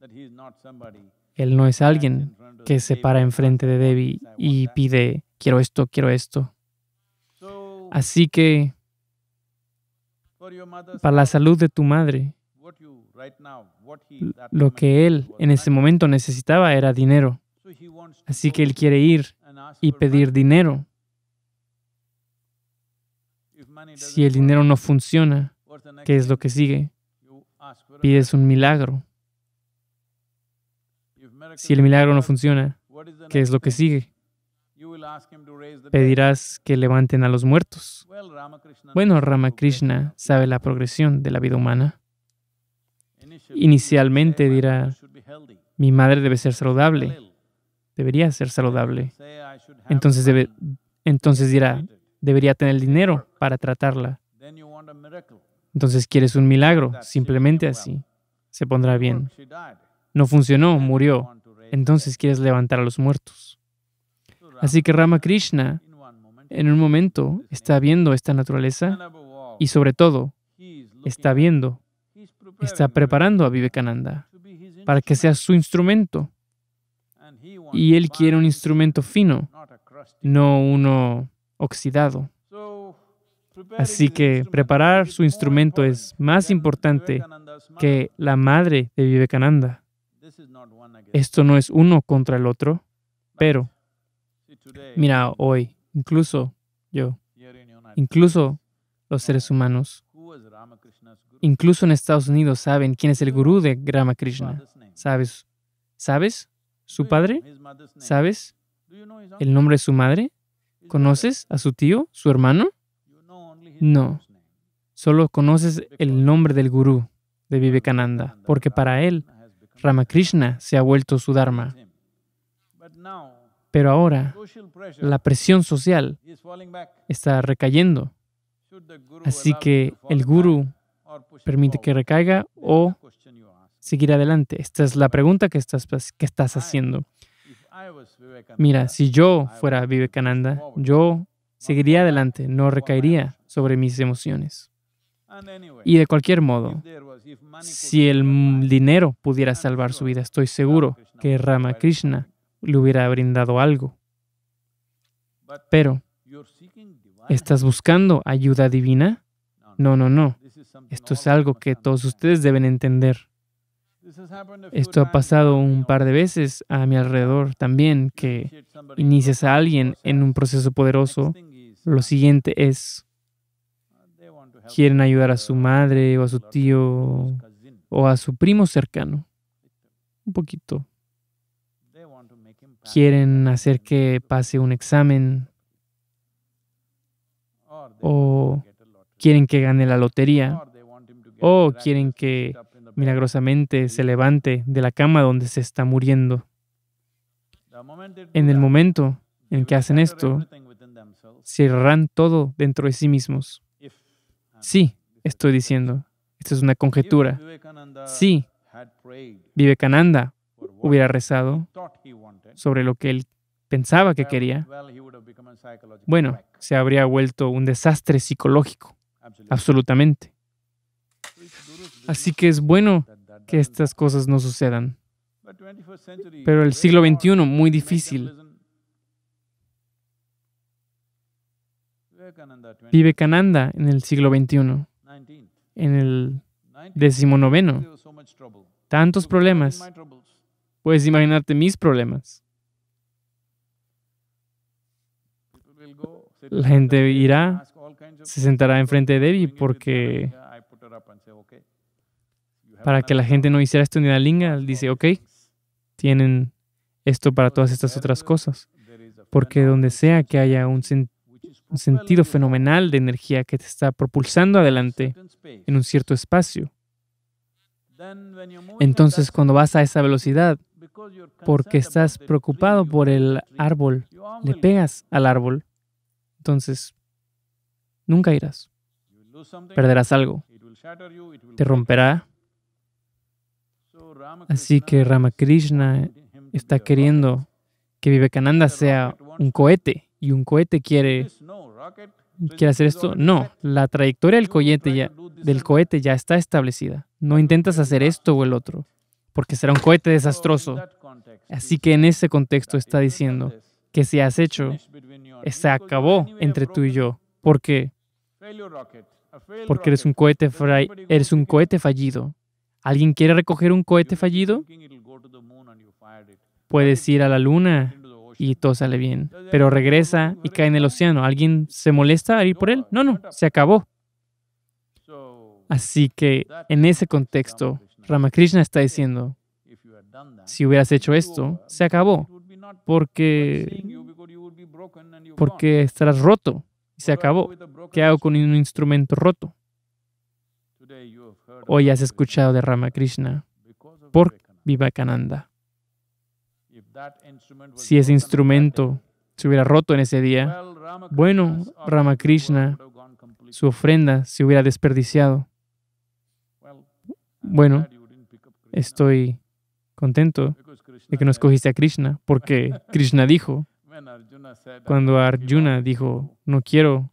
Él no es alguien que se para enfrente de Debbie y pide, quiero esto, quiero esto. Así que, para la salud de tu madre, lo que él en ese momento necesitaba era dinero. Así que él quiere ir y pedir dinero. Si el dinero no funciona, ¿qué es lo que sigue? Pides un milagro. Si el milagro no funciona, ¿qué es lo que sigue? Pedirás que levanten a los muertos. Bueno, Ramakrishna sabe la progresión de la vida humana. Inicialmente dirá, mi madre debe ser saludable, debería ser saludable. Entonces, entonces dirá, debería tener dinero para tratarla. Entonces quieres un milagro, simplemente así. Se pondrá bien. No funcionó, murió entonces quieres levantar a los muertos. Así que Ramakrishna, en un momento, está viendo esta naturaleza y sobre todo, está viendo, está preparando a Vivekananda para que sea su instrumento. Y él quiere un instrumento fino, no uno oxidado. Así que preparar su instrumento es más importante que la madre de Vivekananda. Esto no es uno contra el otro, pero mira hoy, incluso yo, incluso los seres humanos, incluso en Estados Unidos saben quién es el gurú de Ramakrishna. ¿Sabes? ¿Sabes? ¿Su padre? ¿Sabes? ¿El nombre de su madre? ¿Conoces a su tío, su hermano? No. Solo conoces el nombre del gurú de Vivekananda, porque para él Ramakrishna se ha vuelto su Dharma. Pero ahora la presión social está recayendo. Así que el guru permite que recaiga o seguir adelante. Esta es la pregunta que estás, pues, que estás haciendo. Mira, si yo fuera Vivekananda, yo seguiría adelante, no recaería sobre mis emociones. Y de cualquier modo, si el dinero pudiera salvar su vida, estoy seguro que Ramakrishna le hubiera brindado algo. Pero, ¿estás buscando ayuda divina? No, no, no. Esto es algo que todos ustedes deben entender. Esto ha pasado un par de veces a mi alrededor también, que inicias a alguien en un proceso poderoso. Lo siguiente es, quieren ayudar a su madre o a su tío o a su primo cercano. Un poquito. Quieren hacer que pase un examen o quieren que gane la lotería o quieren que milagrosamente se levante de la cama donde se está muriendo. En el momento en que hacen esto, cerrarán todo dentro de sí mismos. Sí, estoy diciendo, esta es una conjetura. Sí, Vivekananda hubiera rezado sobre lo que él pensaba que quería, bueno, se habría vuelto un desastre psicológico, absolutamente. Así que es bueno que estas cosas no sucedan. Pero el siglo XXI, muy difícil. Vive Kananda en el siglo XXI, en el decimonoveno. Tantos problemas. Puedes imaginarte mis problemas. La gente irá, se sentará enfrente de Devi porque para que la gente no hiciera esto en linga, dice, ok, tienen esto para todas estas otras cosas. Porque donde sea que haya un, sentido, un sentido fenomenal de energía que te está propulsando adelante en un cierto espacio. Entonces, cuando vas a esa velocidad, porque estás preocupado por el árbol, le pegas al árbol, entonces nunca irás. Perderás algo. Te romperá. Así que Ramakrishna está queriendo que Vivekananda sea un cohete y un cohete quiere, quiere hacer esto. No, la trayectoria del cohete, ya, del cohete ya está establecida. No intentas hacer esto o el otro, porque será un cohete desastroso. Así que en ese contexto está diciendo que si has hecho, se acabó entre tú y yo. ¿Por qué? Porque eres un cohete, eres un cohete fallido. ¿Alguien quiere recoger un cohete fallido? Puedes ir a la luna y todo sale bien. Pero regresa y cae en el océano. ¿Alguien se molesta a ir por él? No, no, se acabó. Así que en ese contexto, Ramakrishna está diciendo, si hubieras hecho esto, se acabó, porque, porque estarás roto, se acabó. ¿Qué hago con un instrumento roto? Hoy has escuchado de Ramakrishna por Vivekananda si ese instrumento se hubiera roto en ese día, bueno, Ramakrishna, su ofrenda se hubiera desperdiciado. Bueno, estoy contento de que no escogiste a Krishna, porque Krishna dijo, cuando Arjuna dijo, no quiero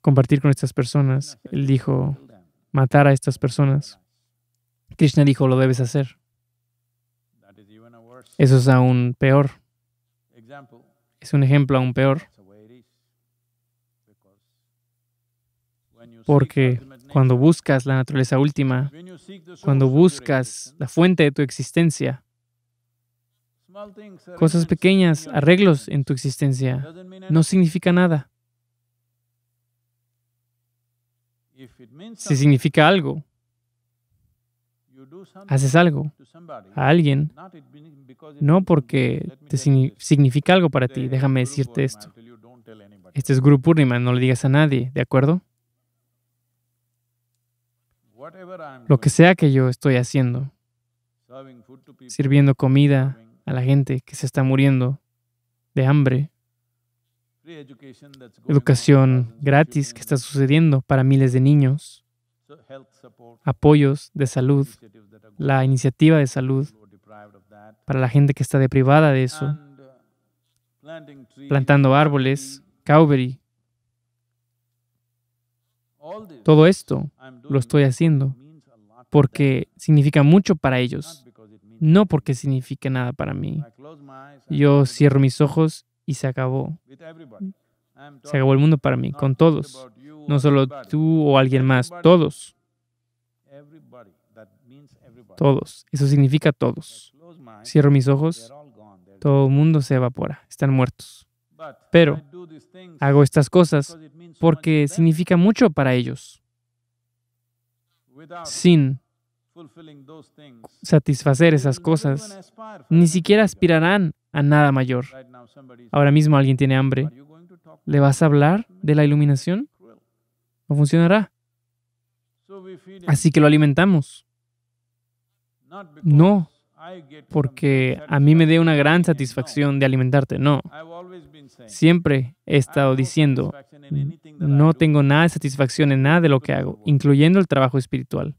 compartir con estas personas, él dijo, matar a estas personas. Krishna dijo, lo debes hacer. Eso es aún peor. Es un ejemplo aún peor. Porque cuando buscas la naturaleza última, cuando buscas la fuente de tu existencia, cosas pequeñas, arreglos en tu existencia, no significa nada. Si significa algo, haces algo a alguien, no porque te significa algo para ti. Déjame decirte esto. Este es Guru Purnima, no le digas a nadie, ¿de acuerdo? Lo que sea que yo estoy haciendo, sirviendo comida a la gente que se está muriendo de hambre, educación gratis que está sucediendo para miles de niños, apoyos de salud, la iniciativa de salud para la gente que está deprivada de eso, uh, plantando árboles, cowberry. Todo esto lo estoy haciendo porque significa mucho para ellos, no porque signifique nada para mí. Yo cierro mis ojos y se acabó. Se acabó el mundo para mí, con todos. No solo tú o alguien más, todos. Todos. Eso significa todos. Cierro mis ojos. Todo el mundo se evapora. Están muertos. Pero hago estas cosas porque significa mucho para ellos. Sin satisfacer esas cosas, ni siquiera aspirarán a nada mayor. Ahora mismo alguien tiene hambre. ¿Le vas a hablar de la iluminación? No funcionará. Así que lo alimentamos. No porque a mí me dé una gran satisfacción de alimentarte, no. Siempre he estado diciendo, no tengo nada de satisfacción en nada de lo que hago, incluyendo el trabajo espiritual.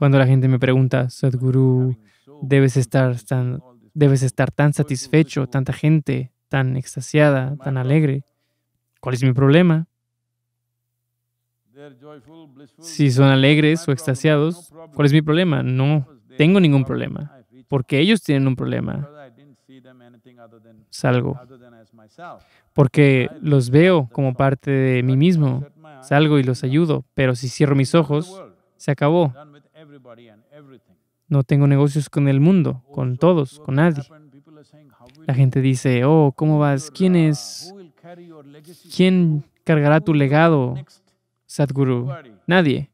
Cuando la gente me pregunta, Sadhguru, debes estar tan, debes estar tan satisfecho, tanta gente, tan extasiada, tan alegre. ¿Cuál es mi problema? Si son alegres o extasiados, ¿cuál es mi problema? No, tengo ningún problema, porque ellos tienen un problema. Salgo. Porque los veo como parte de mí mismo. Salgo y los ayudo, pero si cierro mis ojos, se acabó. No tengo negocios con el mundo, con todos, con nadie. La gente dice, oh, ¿cómo vas? ¿Quién es? ¿Quién cargará tu legado, Sadhguru? Nadie.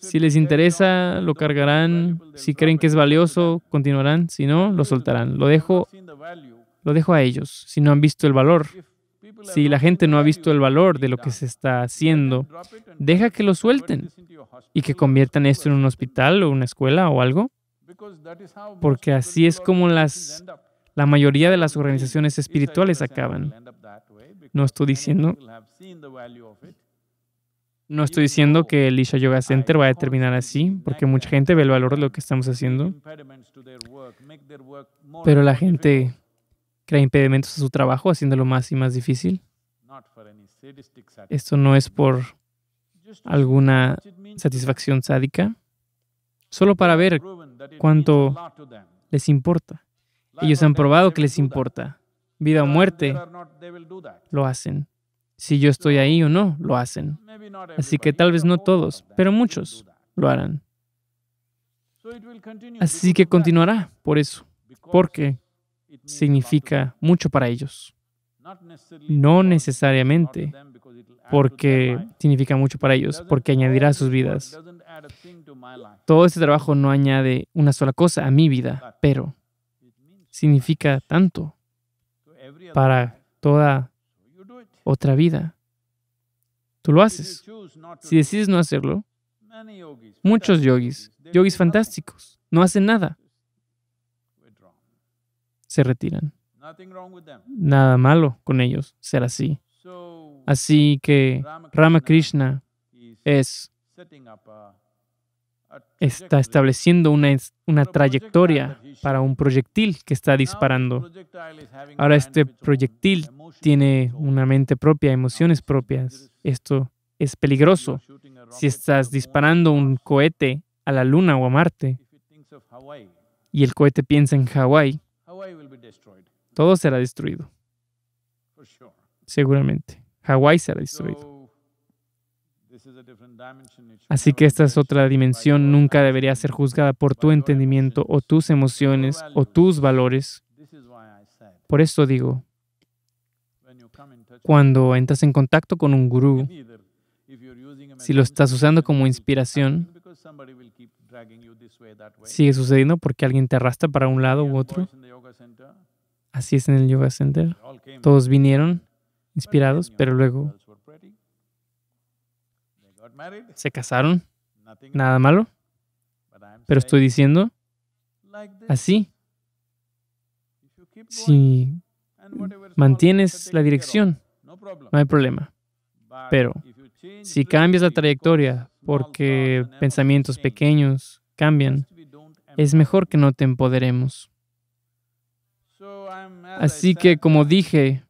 Si les interesa, lo cargarán. Si creen que es valioso, continuarán. Si no, lo soltarán. Lo dejo, lo dejo a ellos, si no han visto el valor. Si la gente no ha visto el valor de lo que se está haciendo, deja que lo suelten y que conviertan esto en un hospital o una escuela o algo. Porque así es como las, la mayoría de las organizaciones espirituales acaban. No estoy diciendo no estoy diciendo que el Isha Yoga Center vaya a terminar así, porque mucha gente ve el valor de lo que estamos haciendo, pero la gente crea impedimentos a su trabajo, haciéndolo más y más difícil. Esto no es por alguna satisfacción sádica, solo para ver cuánto les importa. Ellos han probado que les importa. Vida o muerte, lo hacen si yo estoy ahí o no, lo hacen. Así que tal vez no todos, pero muchos lo harán. Así que continuará por eso, porque significa mucho para ellos. No necesariamente porque significa mucho para ellos, porque añadirá a sus vidas. Todo este trabajo no añade una sola cosa a mi vida, pero significa tanto para toda otra vida. Tú lo haces. Si decides no hacerlo, muchos yogis, yogis fantásticos, no hacen nada. Se retiran. Nada malo con ellos ser así. Así que Ramakrishna es está estableciendo una, una, trayectoria para un proyectil que está disparando. Ahora este proyectil tiene una mente propia, emociones propias. Esto es peligroso. Si estás disparando un cohete a la Luna o a Marte y el cohete piensa en Hawái, todo será destruido. Seguramente. Hawái será destruido. Así que esta es otra dimensión, nunca debería ser juzgada por tu entendimiento o tus emociones o tus valores. Por eso digo, cuando entras en contacto con un gurú, si lo estás usando como inspiración, sigue sucediendo porque alguien te arrastra para un lado u otro. Así es en el Yoga Center. Todos vinieron inspirados, pero luego se casaron, nada malo. Pero estoy diciendo, así, si mantienes la dirección, no hay problema. Pero si cambias la trayectoria porque pensamientos pequeños cambian, es mejor que no te empoderemos. Así que, como dije,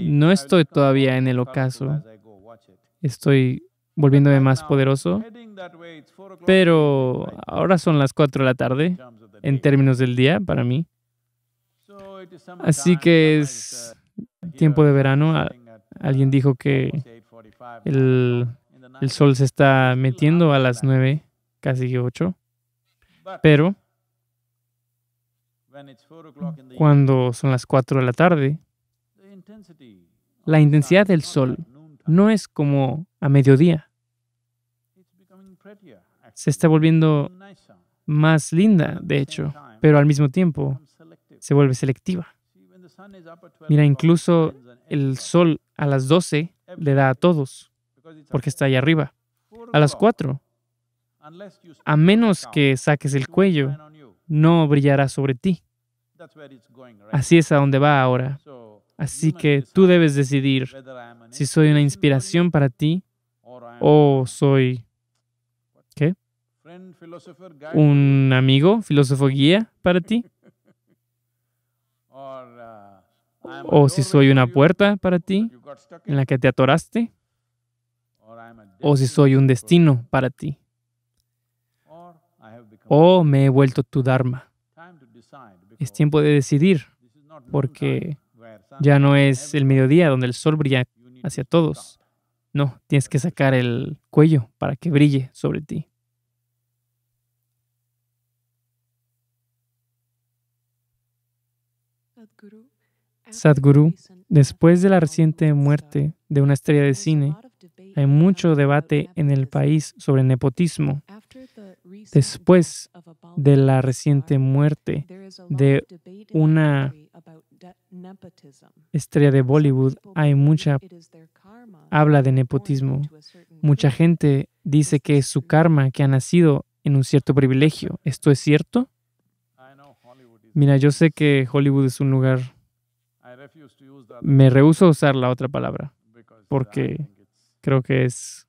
no estoy todavía en el ocaso, estoy volviéndome más poderoso. Pero ahora son las 4 de la tarde en términos del día para mí. Así que es tiempo de verano. Alguien dijo que el, el sol se está metiendo a las 9, casi 8. Pero cuando son las 4 de la tarde, la intensidad del sol no es como a mediodía. Se está volviendo más linda, de hecho, pero al mismo tiempo se vuelve selectiva. Mira, incluso el sol a las 12 le da a todos, porque está ahí arriba. A las 4, a menos que saques el cuello, no brillará sobre ti. Así es a donde va ahora. Así que tú debes decidir si soy una inspiración para ti o soy, ¿qué? ¿Un amigo, filósofo guía para ti? ¿O si soy una puerta para ti en la que te atoraste? ¿O si soy un destino para ti? ¿O me he vuelto tu Dharma? Es tiempo de decidir, porque ya no es el mediodía donde el sol brilla hacia todos. No, tienes que sacar el cuello para que brille sobre ti. Sadhguru, después de la reciente muerte de una estrella de cine, hay mucho debate en el país sobre nepotismo. Después de la reciente muerte de una estrella de Bollywood, hay mucha habla de nepotismo. Mucha gente dice que es su karma que ha nacido en un cierto privilegio. ¿Esto es cierto? Mira, yo sé que Hollywood es un lugar. Me rehúso a usar la otra palabra porque creo que es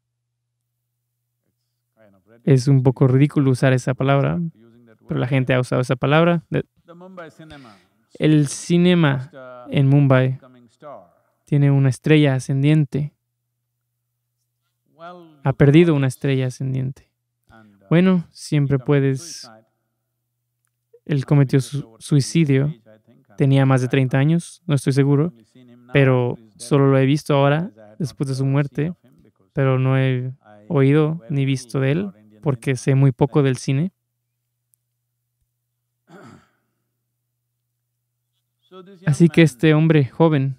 es un poco ridículo usar esa palabra, pero la gente ha usado esa palabra. El cinema en Mumbai tiene una estrella ascendiente. Ha perdido una estrella ascendiente. Bueno, siempre puedes... Él cometió su suicidio. Tenía más de 30 años, no estoy seguro, pero solo lo he visto ahora, después de su muerte, pero no he oído ni visto de él porque sé muy poco del cine. Así que este hombre joven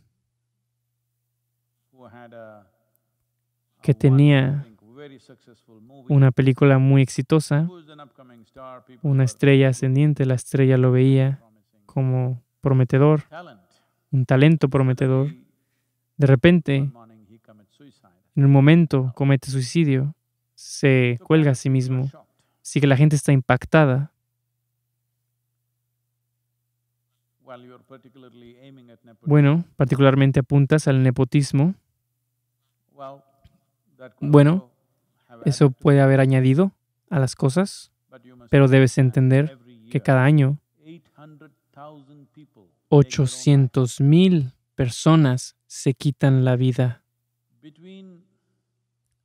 que tenía una película muy exitosa, una estrella ascendiente, la estrella lo veía como prometedor, un talento prometedor. De repente, en el momento comete suicidio, se cuelga a sí mismo. Así que la gente está impactada. Bueno, particularmente apuntas al nepotismo. Bueno, eso puede haber añadido a las cosas, pero debes entender que cada año 800.000 personas se quitan la vida.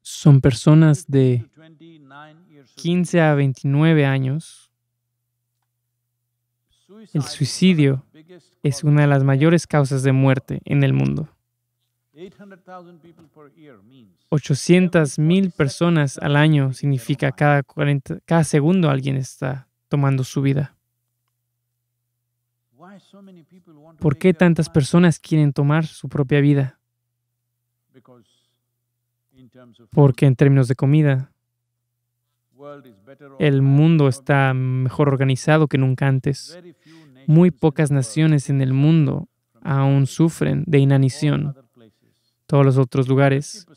Son personas de 15 a 29 años el suicidio es una de las mayores causas de muerte en el mundo. 800.000 personas al año significa cada, cada segundo alguien está tomando su vida. ¿Por qué tantas personas quieren tomar su propia vida? Porque en términos de comida, el mundo está mejor organizado que nunca antes. Muy pocas naciones en el mundo aún sufren de inanición. Todos los otros lugares,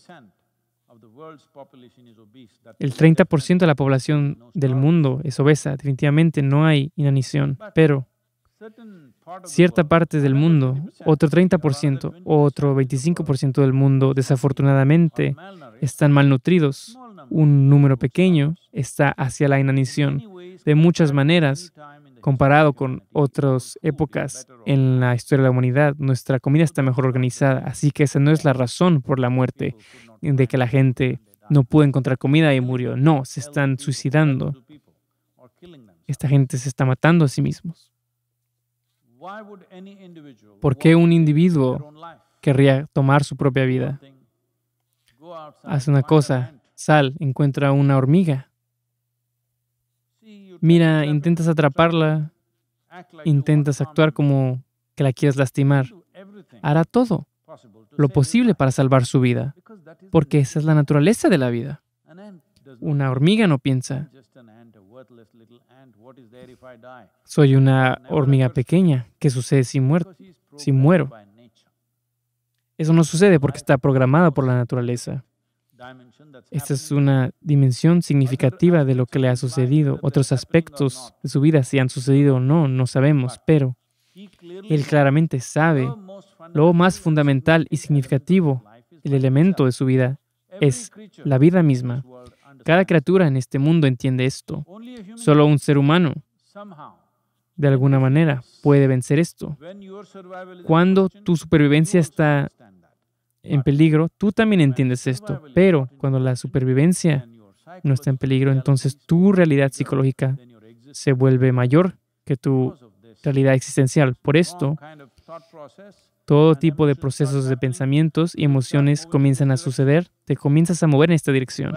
el 30% de la población del mundo es obesa. Definitivamente no hay inanición. Pero cierta parte del mundo, otro 30%, otro 25% del mundo, desafortunadamente, están malnutridos. Un número pequeño está hacia la inanición. De muchas maneras, comparado con otras épocas en la historia de la humanidad, nuestra comida está mejor organizada, así que esa no es la razón por la muerte de que la gente no pudo encontrar comida y murió. No, se están suicidando. Esta gente se está matando a sí mismos. ¿Por qué un individuo querría tomar su propia vida? Haz una cosa, sal, encuentra una hormiga, Mira, intentas atraparla, intentas actuar como que la quieres lastimar. Hará todo lo posible para salvar su vida, porque esa es la naturaleza de la vida. Una hormiga no piensa, soy una hormiga pequeña, ¿qué sucede si, muero? si muero? Eso no sucede porque está programado por la naturaleza. Esta es una dimensión significativa de lo que le ha sucedido. Otros aspectos de su vida, si han sucedido o no, no sabemos, pero él claramente sabe lo más fundamental y significativo, el elemento de su vida, es la vida misma. Cada criatura en este mundo entiende esto. Solo un ser humano, de alguna manera, puede vencer esto. Cuando tu supervivencia está en peligro, tú también entiendes esto, pero cuando la supervivencia no está en peligro, entonces tu realidad psicológica se vuelve mayor que tu realidad existencial. Por esto, todo tipo de procesos de pensamientos y emociones comienzan a suceder, te comienzas a mover en esta dirección.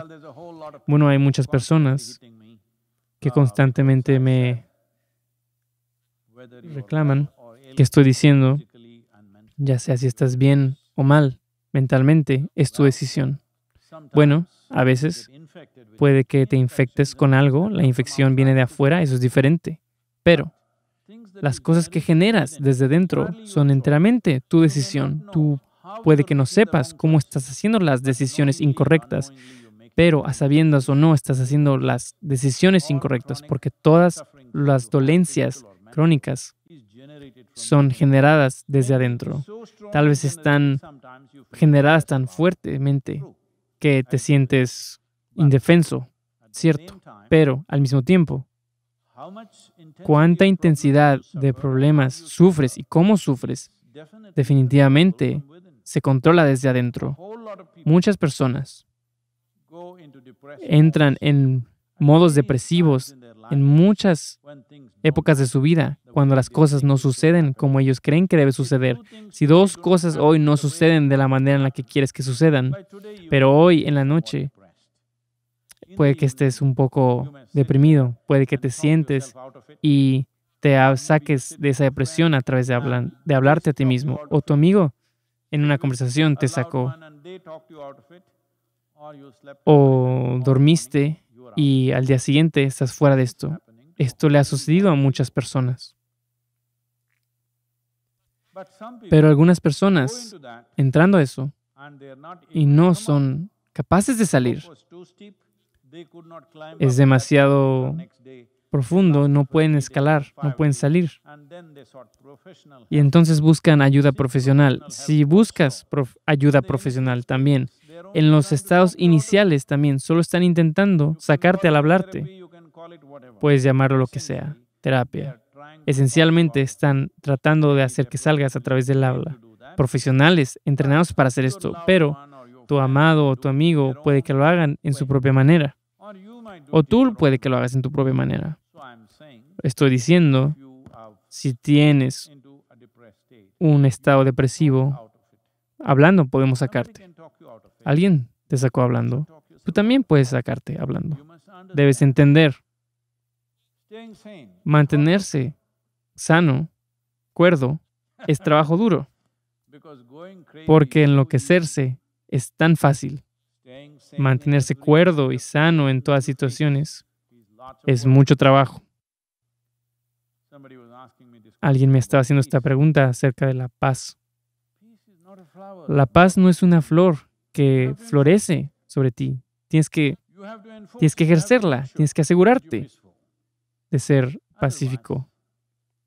Bueno, hay muchas personas que constantemente me reclaman que estoy diciendo, ya sea si estás bien o mal, mentalmente es tu decisión. Bueno, a veces puede que te infectes con algo, la infección viene de afuera, eso es diferente. Pero las cosas que generas desde dentro son enteramente tu decisión. Tú puede que no sepas cómo estás haciendo las decisiones incorrectas, pero a sabiendas o no estás haciendo las decisiones incorrectas, porque todas las dolencias crónicas son generadas desde adentro. Tal vez están generadas tan fuertemente que te sientes indefenso, cierto, pero al mismo tiempo, cuánta intensidad de problemas sufres y cómo sufres, definitivamente se controla desde adentro. Muchas personas entran en modos depresivos en muchas épocas de su vida, cuando las cosas no suceden como ellos creen que debe suceder. Si dos cosas hoy no suceden de la manera en la que quieres que sucedan, pero hoy en la noche puede que estés un poco deprimido, puede que te sientes y te saques de esa depresión a través de, de hablarte a ti mismo. O tu amigo en una conversación te sacó. O dormiste y al día siguiente estás fuera de esto. Esto le ha sucedido a muchas personas. Pero algunas personas, entrando a eso, y no son capaces de salir, es demasiado profundo, no pueden escalar, no pueden salir. Y entonces buscan ayuda profesional. Si buscas ayuda profesional también en los estados iniciales también solo están intentando sacarte al hablarte. Puedes llamarlo lo que sea, terapia. Esencialmente están tratando de hacer que salgas a través del habla. Profesionales entrenados para hacer esto, pero tu amado o tu amigo puede que lo hagan en su propia manera. O tú puede que lo hagas en tu propia manera. Estoy diciendo, si tienes un estado depresivo, hablando podemos sacarte. Alguien te sacó hablando. Tú también puedes sacarte hablando. Debes entender. Mantenerse sano, cuerdo, es trabajo duro. Porque enloquecerse es tan fácil. Mantenerse cuerdo y sano en todas situaciones es mucho trabajo. Alguien me estaba haciendo esta pregunta acerca de la paz. La paz no es una flor que florece sobre ti. Tienes que, tienes que ejercerla, tienes que asegurarte de ser pacífico,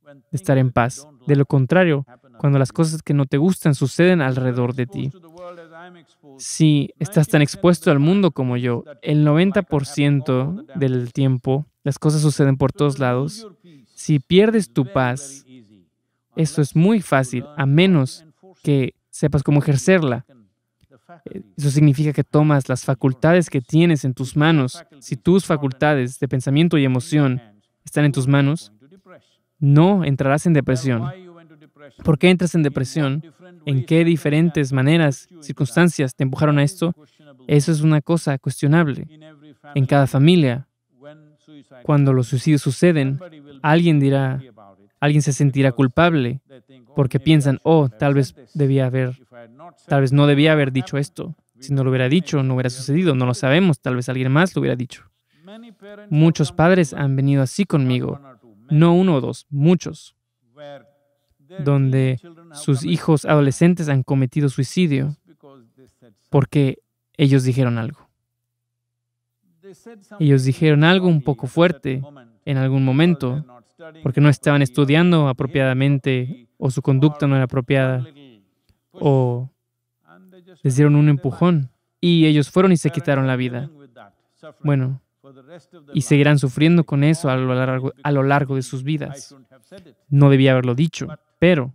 de estar en paz. De lo contrario, cuando las cosas que no te gustan suceden alrededor de ti, si estás tan expuesto al mundo como yo, el 90% del tiempo las cosas suceden por todos lados. Si pierdes tu paz, eso es muy fácil, a menos que sepas cómo ejercerla eh, eso significa que tomas las facultades que tienes en tus manos. Si tus facultades de pensamiento y emoción están en tus manos, no entrarás en depresión. ¿Por qué entras en depresión? ¿En qué diferentes maneras, circunstancias te empujaron a esto? Eso es una cosa cuestionable. En cada familia, cuando los suicidios suceden, alguien dirá, alguien se sentirá culpable porque piensan, oh, tal vez debía haber Tal vez no debía haber dicho esto. Si no lo hubiera dicho, no hubiera sucedido. No lo sabemos. Tal vez alguien más lo hubiera dicho. Muchos padres han venido así conmigo. No uno o dos, muchos. Donde sus hijos adolescentes han cometido suicidio porque ellos dijeron algo. Ellos dijeron algo un poco fuerte en algún momento porque no estaban estudiando apropiadamente o su conducta no era apropiada o les dieron un empujón y ellos fueron y se quitaron la vida. Bueno, y seguirán sufriendo con eso a lo largo, de sus vidas. No debía haberlo dicho, pero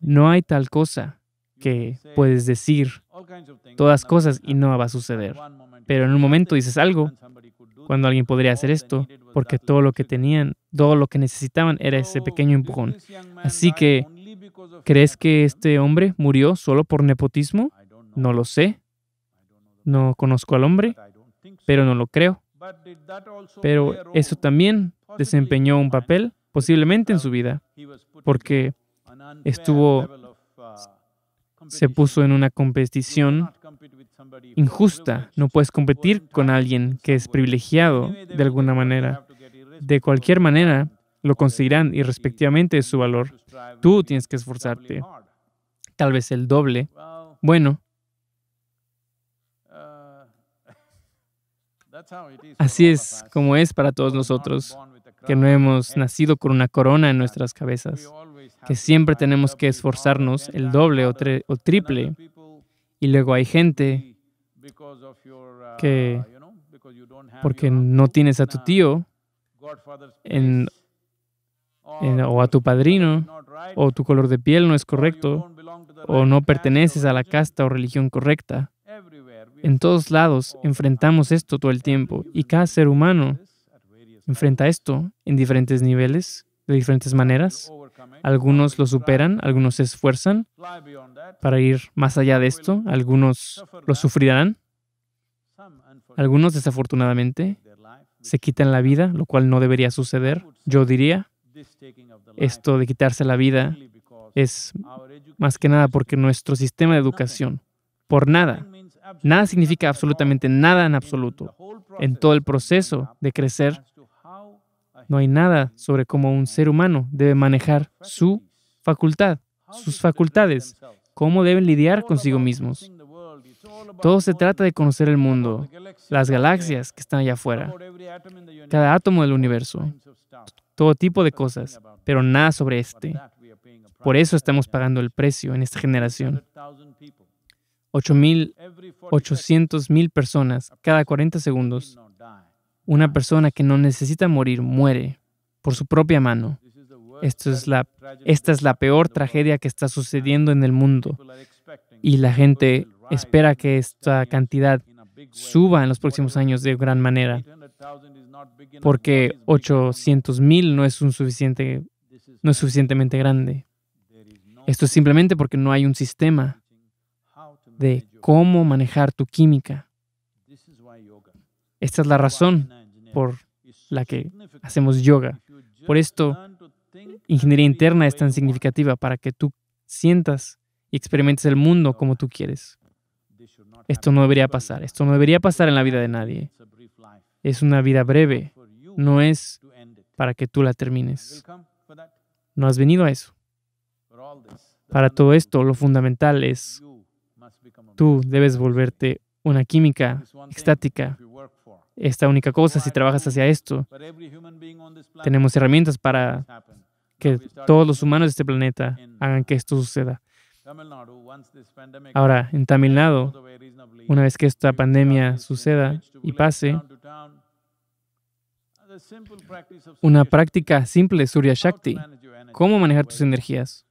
no hay tal cosa que puedes decir todas cosas y no va a suceder. Pero en un momento dices algo, cuando alguien podría hacer esto, porque todo lo que tenían, todo lo que necesitaban era ese pequeño empujón. Así que ¿Crees que este hombre murió solo por nepotismo? No lo sé. No conozco al hombre, pero no lo creo. Pero eso también desempeñó un papel posiblemente en su vida, porque estuvo, se puso en una competición injusta. No puedes competir con alguien que es privilegiado de alguna manera. De cualquier manera, lo conseguirán y respectivamente su valor. Tú tienes que esforzarte, tal vez el doble. Bueno, así es como es para todos nosotros, que no hemos nacido con una corona en nuestras cabezas, que siempre tenemos que esforzarnos el doble o, o triple. Y luego hay gente que, porque no tienes a tu tío, en eh, o a tu padrino, o tu color de piel no es correcto, o no perteneces a la casta o religión correcta. En todos lados enfrentamos esto todo el tiempo y cada ser humano enfrenta esto en diferentes niveles, de diferentes maneras. Algunos lo superan, algunos se esfuerzan para ir más allá de esto, algunos lo sufrirán, algunos desafortunadamente se quitan la vida, lo cual no debería suceder. Yo diría esto de quitarse la vida es más que nada porque nuestro sistema de educación, por nada, nada significa absolutamente nada en absoluto. En todo el proceso de crecer, no hay nada sobre cómo un ser humano debe manejar su facultad, sus facultades, cómo deben lidiar consigo mismos. Todo se trata de conocer el mundo, las galaxias que están allá afuera, cada átomo del universo, todo tipo de cosas, pero nada sobre este. Por eso estamos pagando el precio en esta generación. Ocho mil personas cada 40 segundos. Una persona que no necesita morir muere por su propia mano. esta es la peor tragedia que está sucediendo en el mundo. Y la gente espera que esta cantidad suba en los próximos años de gran manera porque 800.000 no es un no es suficientemente grande. Esto es simplemente porque no hay un sistema de cómo manejar tu química. Esta es la razón por la que hacemos yoga. Por esto, ingeniería interna es tan significativa para que tú sientas y experimentes el mundo como tú quieres. Esto no debería pasar. Esto no debería pasar en la vida de nadie. Es una vida breve, no es para que tú la termines. No has venido a eso. Para todo esto, lo fundamental es, tú debes volverte una química estática. Esta única cosa, si trabajas hacia esto, tenemos herramientas para que todos los humanos de este planeta hagan que esto suceda. Ahora, en Tamil Nadu, una vez que esta pandemia suceda y pase, una práctica simple, Surya Shakti. ¿Cómo manejar tus energías?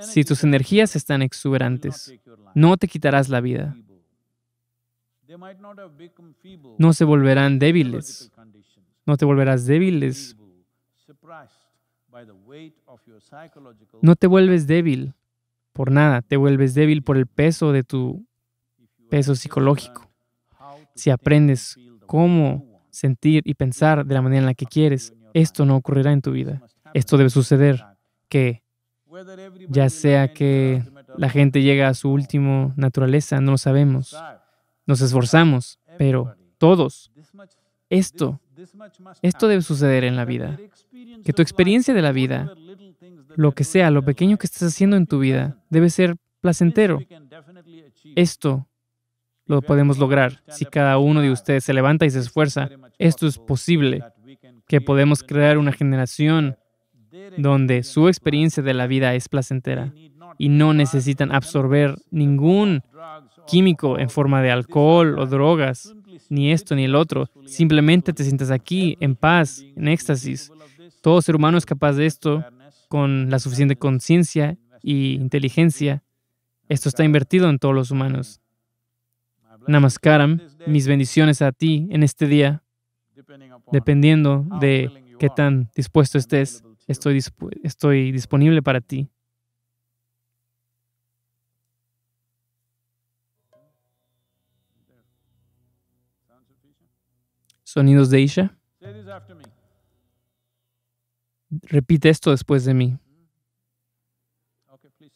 Si tus energías están exuberantes, no te quitarás la vida. No se volverán débiles. No te volverás débiles. No te vuelves débil por nada, te vuelves débil por el peso de tu peso psicológico. Si aprendes cómo sentir y pensar de la manera en la que quieres, esto no ocurrirá en tu vida. Esto debe suceder, que ya sea que la gente llega a su último naturaleza, no lo sabemos. Nos esforzamos, pero todos, esto, esto debe suceder en la vida. Que tu experiencia de la vida, lo que sea, lo pequeño que estés haciendo en tu vida, debe ser placentero. Esto lo podemos lograr si cada uno de ustedes se levanta y se esfuerza esto es posible, que podemos crear una generación donde su experiencia de la vida es placentera y no necesitan absorber ningún químico en forma de alcohol o drogas, ni esto ni el otro. Simplemente te sientas aquí en paz, en éxtasis. Todo ser humano es capaz de esto con la suficiente conciencia y inteligencia. Esto está invertido en todos los humanos. Namaskaram, mis bendiciones a ti en este día dependiendo de qué tan dispuesto estés, estoy, estoy disponible para ti. Sonidos de Isha. Repite esto después de mí. Mm-hmm.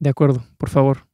De acuerdo, por favor.